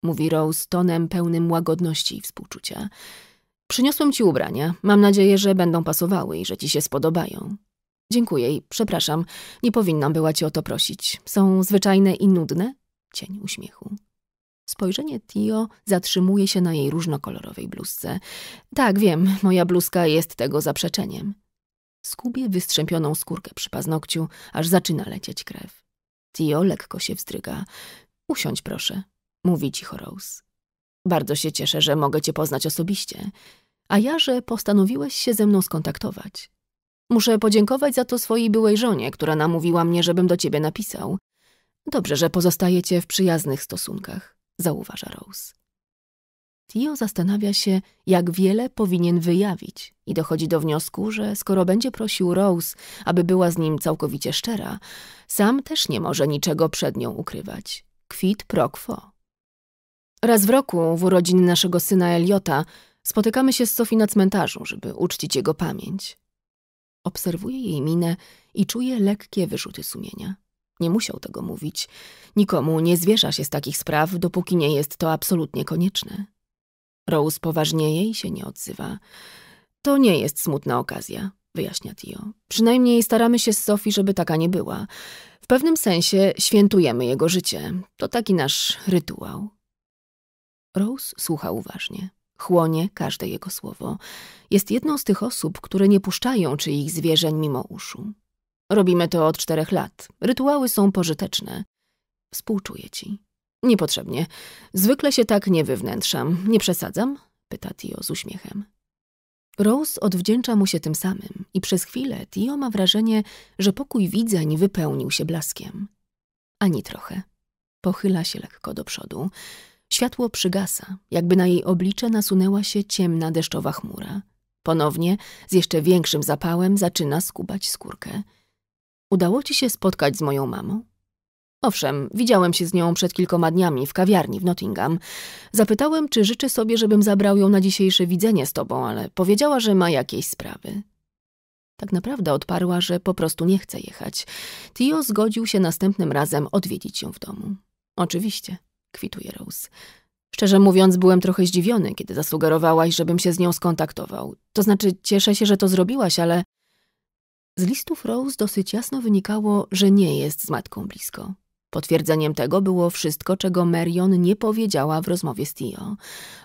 mówi Rose tonem pełnym łagodności i współczucia. Przyniosłem ci ubrania. Mam nadzieję, że będą pasowały i że ci się spodobają. Dziękuję i przepraszam, nie powinnam była cię o to prosić. Są zwyczajne i nudne? Cień uśmiechu. Spojrzenie Tio zatrzymuje się na jej różnokolorowej bluzce. Tak, wiem, moja bluzka jest tego zaprzeczeniem. Skubie wystrzępioną skórkę przy paznokciu, aż zaczyna lecieć krew. Tio lekko się wzdryga. Usiądź proszę, mówi cicho Rose. Bardzo się cieszę, że mogę cię poznać osobiście, a ja, że postanowiłeś się ze mną skontaktować. Muszę podziękować za to swojej byłej żonie, która namówiła mnie, żebym do ciebie napisał. Dobrze, że pozostajecie w przyjaznych stosunkach zauważa Rose. Tio zastanawia się, jak wiele powinien wyjawić i dochodzi do wniosku, że skoro będzie prosił Rose, aby była z nim całkowicie szczera, sam też nie może niczego przed nią ukrywać. Kwit pro quo. Raz w roku, w urodziny naszego syna Eliota, spotykamy się z Sofii na cmentarzu, żeby uczcić jego pamięć. Obserwuję jej minę i czuję lekkie wyrzuty sumienia. Nie musiał tego mówić. Nikomu nie zwiesza się z takich spraw, dopóki nie jest to absolutnie konieczne. Rose poważnie jej się nie odzywa. To nie jest smutna okazja, wyjaśnia Tio. Przynajmniej staramy się z Sofii, żeby taka nie była. W pewnym sensie świętujemy jego życie. To taki nasz rytuał. Rose słucha uważnie. Chłonie każde jego słowo. Jest jedną z tych osób, które nie puszczają czyich zwierzeń mimo uszu. Robimy to od czterech lat. Rytuały są pożyteczne. Współczuję ci. Niepotrzebnie. Zwykle się tak nie wywnętrzam. Nie przesadzam? Pyta Tio z uśmiechem. Rose odwdzięcza mu się tym samym i przez chwilę Tio ma wrażenie, że pokój widzeń wypełnił się blaskiem. Ani trochę. Pochyla się lekko do przodu. Światło przygasa, jakby na jej oblicze nasunęła się ciemna deszczowa chmura. Ponownie, z jeszcze większym zapałem, zaczyna skubać skórkę – Udało ci się spotkać z moją mamą? Owszem, widziałem się z nią przed kilkoma dniami w kawiarni w Nottingham. Zapytałem, czy życzy sobie, żebym zabrał ją na dzisiejsze widzenie z tobą, ale powiedziała, że ma jakieś sprawy. Tak naprawdę odparła, że po prostu nie chce jechać. Tio zgodził się następnym razem odwiedzić ją w domu. Oczywiście, kwituje Rose. Szczerze mówiąc, byłem trochę zdziwiony, kiedy zasugerowałaś, żebym się z nią skontaktował. To znaczy, cieszę się, że to zrobiłaś, ale z listów Rose dosyć jasno wynikało, że nie jest z matką blisko. Potwierdzeniem tego było wszystko, czego Marion nie powiedziała w rozmowie z Tio.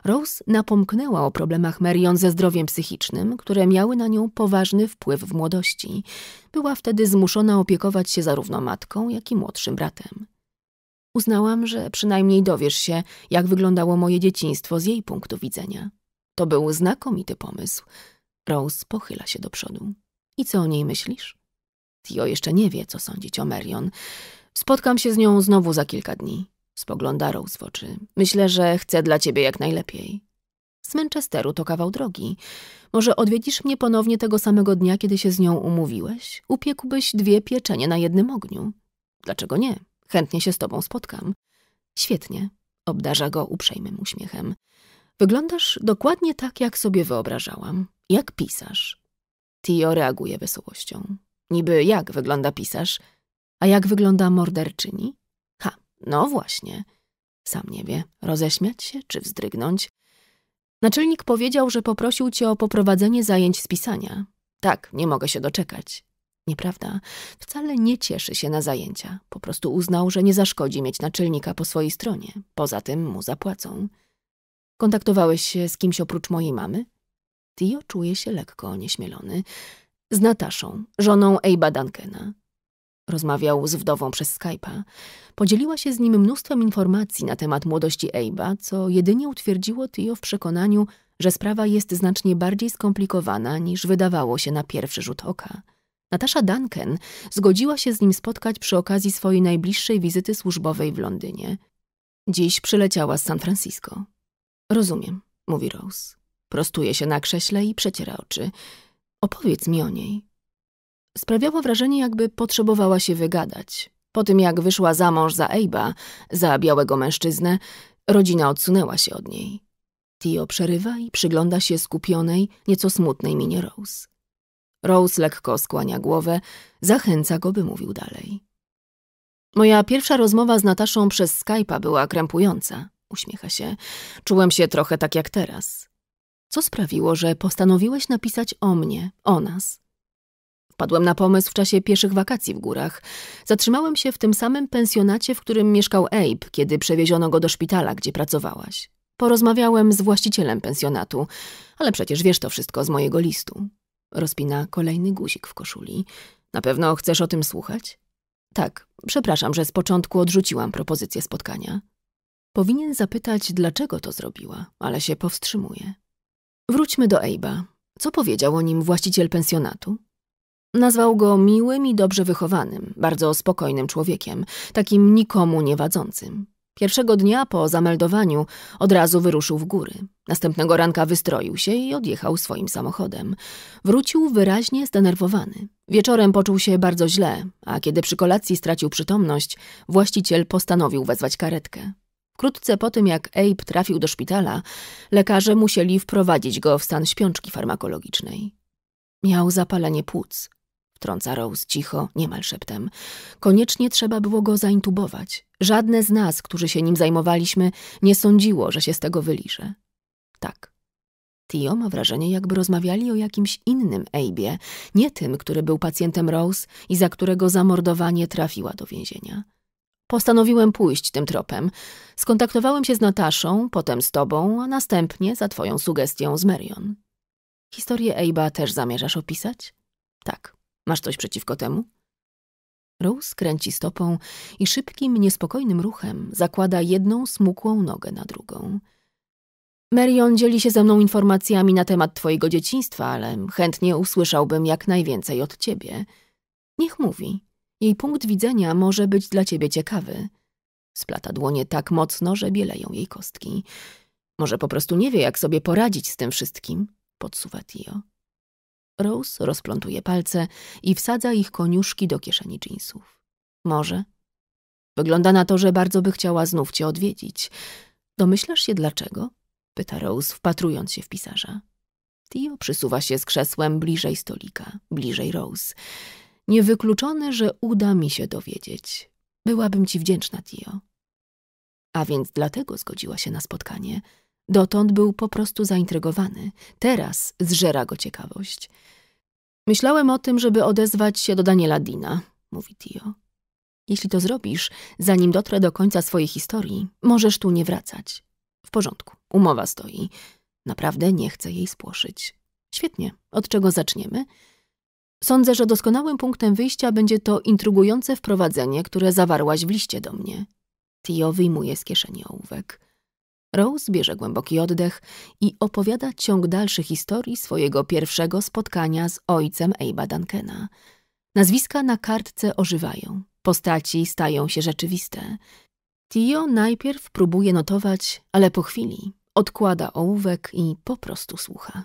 Rose napomknęła o problemach Marion ze zdrowiem psychicznym, które miały na nią poważny wpływ w młodości. Była wtedy zmuszona opiekować się zarówno matką, jak i młodszym bratem. Uznałam, że przynajmniej dowiesz się, jak wyglądało moje dzieciństwo z jej punktu widzenia. To był znakomity pomysł. Rose pochyla się do przodu. I co o niej myślisz? Tio jeszcze nie wie, co sądzić o Merion. Spotkam się z nią znowu za kilka dni. Spogląda Rose w oczy. Myślę, że chcę dla ciebie jak najlepiej. Z Manchesteru to kawał drogi. Może odwiedzisz mnie ponownie tego samego dnia, kiedy się z nią umówiłeś? Upiekłbyś dwie pieczenie na jednym ogniu. Dlaczego nie? Chętnie się z tobą spotkam. Świetnie. Obdarza go uprzejmym uśmiechem. Wyglądasz dokładnie tak, jak sobie wyobrażałam. Jak pisarz. Tio reaguje wesołością. Niby jak wygląda pisarz, a jak wygląda morderczyni? Ha, no właśnie. Sam nie wie, roześmiać się czy wzdrygnąć. Naczelnik powiedział, że poprosił cię o poprowadzenie zajęć z pisania. Tak, nie mogę się doczekać. Nieprawda, wcale nie cieszy się na zajęcia. Po prostu uznał, że nie zaszkodzi mieć naczelnika po swojej stronie. Poza tym mu zapłacą. Kontaktowałeś się z kimś oprócz mojej mamy? Tio czuje się lekko onieśmielony. Z Nataszą, żoną Ejba Duncana. Rozmawiał z wdową przez Skype'a. Podzieliła się z nim mnóstwem informacji na temat młodości Ejba, co jedynie utwierdziło Tio w przekonaniu, że sprawa jest znacznie bardziej skomplikowana niż wydawało się na pierwszy rzut oka. Natasza Duncan zgodziła się z nim spotkać przy okazji swojej najbliższej wizyty służbowej w Londynie. Dziś przyleciała z San Francisco. Rozumiem, mówi Rose. Prostuje się na krześle i przeciera oczy. Opowiedz mi o niej. Sprawiała wrażenie, jakby potrzebowała się wygadać. Po tym, jak wyszła za mąż za Ejba, za białego mężczyznę, rodzina odsunęła się od niej. Tio przerywa i przygląda się skupionej, nieco smutnej minie Rose. Rose lekko skłania głowę, zachęca go, by mówił dalej. Moja pierwsza rozmowa z Nataszą przez Skype'a była krępująca, uśmiecha się. Czułem się trochę tak jak teraz. Co sprawiło, że postanowiłeś napisać o mnie, o nas? Padłem na pomysł w czasie pieszych wakacji w górach. Zatrzymałem się w tym samym pensjonacie, w którym mieszkał Abe, kiedy przewieziono go do szpitala, gdzie pracowałaś. Porozmawiałem z właścicielem pensjonatu, ale przecież wiesz to wszystko z mojego listu. Rozpina kolejny guzik w koszuli. Na pewno chcesz o tym słuchać? Tak, przepraszam, że z początku odrzuciłam propozycję spotkania. Powinien zapytać, dlaczego to zrobiła, ale się powstrzymuje. Wróćmy do Ejba. Co powiedział o nim właściciel pensjonatu? Nazwał go miłym i dobrze wychowanym, bardzo spokojnym człowiekiem, takim nikomu nie wadzącym. Pierwszego dnia po zameldowaniu od razu wyruszył w góry. Następnego ranka wystroił się i odjechał swoim samochodem. Wrócił wyraźnie zdenerwowany. Wieczorem poczuł się bardzo źle, a kiedy przy kolacji stracił przytomność, właściciel postanowił wezwać karetkę. Wkrótce po tym, jak Abe trafił do szpitala, lekarze musieli wprowadzić go w stan śpiączki farmakologicznej. Miał zapalenie płuc, wtrąca Rose cicho, niemal szeptem. Koniecznie trzeba było go zaintubować. Żadne z nas, którzy się nim zajmowaliśmy, nie sądziło, że się z tego wyliże. Tak. Tio ma wrażenie, jakby rozmawiali o jakimś innym Abe, nie tym, który był pacjentem Rose i za którego zamordowanie trafiła do więzienia. Postanowiłem pójść tym tropem. Skontaktowałem się z Nataszą, potem z tobą, a następnie za twoją sugestią z Marion. Historię Ejba też zamierzasz opisać? Tak. Masz coś przeciwko temu? Rose kręci stopą i szybkim, niespokojnym ruchem zakłada jedną smukłą nogę na drugą. Marion dzieli się ze mną informacjami na temat twojego dzieciństwa, ale chętnie usłyszałbym jak najwięcej od ciebie. Niech mówi. Jej punkt widzenia może być dla ciebie ciekawy. Splata dłonie tak mocno, że bieleją jej kostki. Może po prostu nie wie, jak sobie poradzić z tym wszystkim, podsuwa Tio. Rose rozplątuje palce i wsadza ich koniuszki do kieszeni dżinsów. Może. Wygląda na to, że bardzo by chciała znów cię odwiedzić. Domyślasz się dlaczego? Pyta Rose, wpatrując się w pisarza. Tio przysuwa się z krzesłem bliżej stolika, bliżej Rose. Niewykluczone, że uda mi się dowiedzieć. Byłabym ci wdzięczna, Tio. A więc dlatego zgodziła się na spotkanie. Dotąd był po prostu zaintrygowany. Teraz zżera go ciekawość. Myślałem o tym, żeby odezwać się do Daniela Dina, mówi Tio. Jeśli to zrobisz, zanim dotrę do końca swojej historii, możesz tu nie wracać. W porządku, umowa stoi. Naprawdę nie chcę jej spłoszyć. Świetnie, od czego zaczniemy? Sądzę, że doskonałym punktem wyjścia będzie to intrygujące wprowadzenie, które zawarłaś w liście do mnie. Tio wyjmuje z kieszeni ołówek. Rose bierze głęboki oddech i opowiada ciąg dalszych historii swojego pierwszego spotkania z ojcem Ejba Duncana. Nazwiska na kartce ożywają, postaci stają się rzeczywiste. Tio najpierw próbuje notować, ale po chwili odkłada ołówek i po prostu słucha.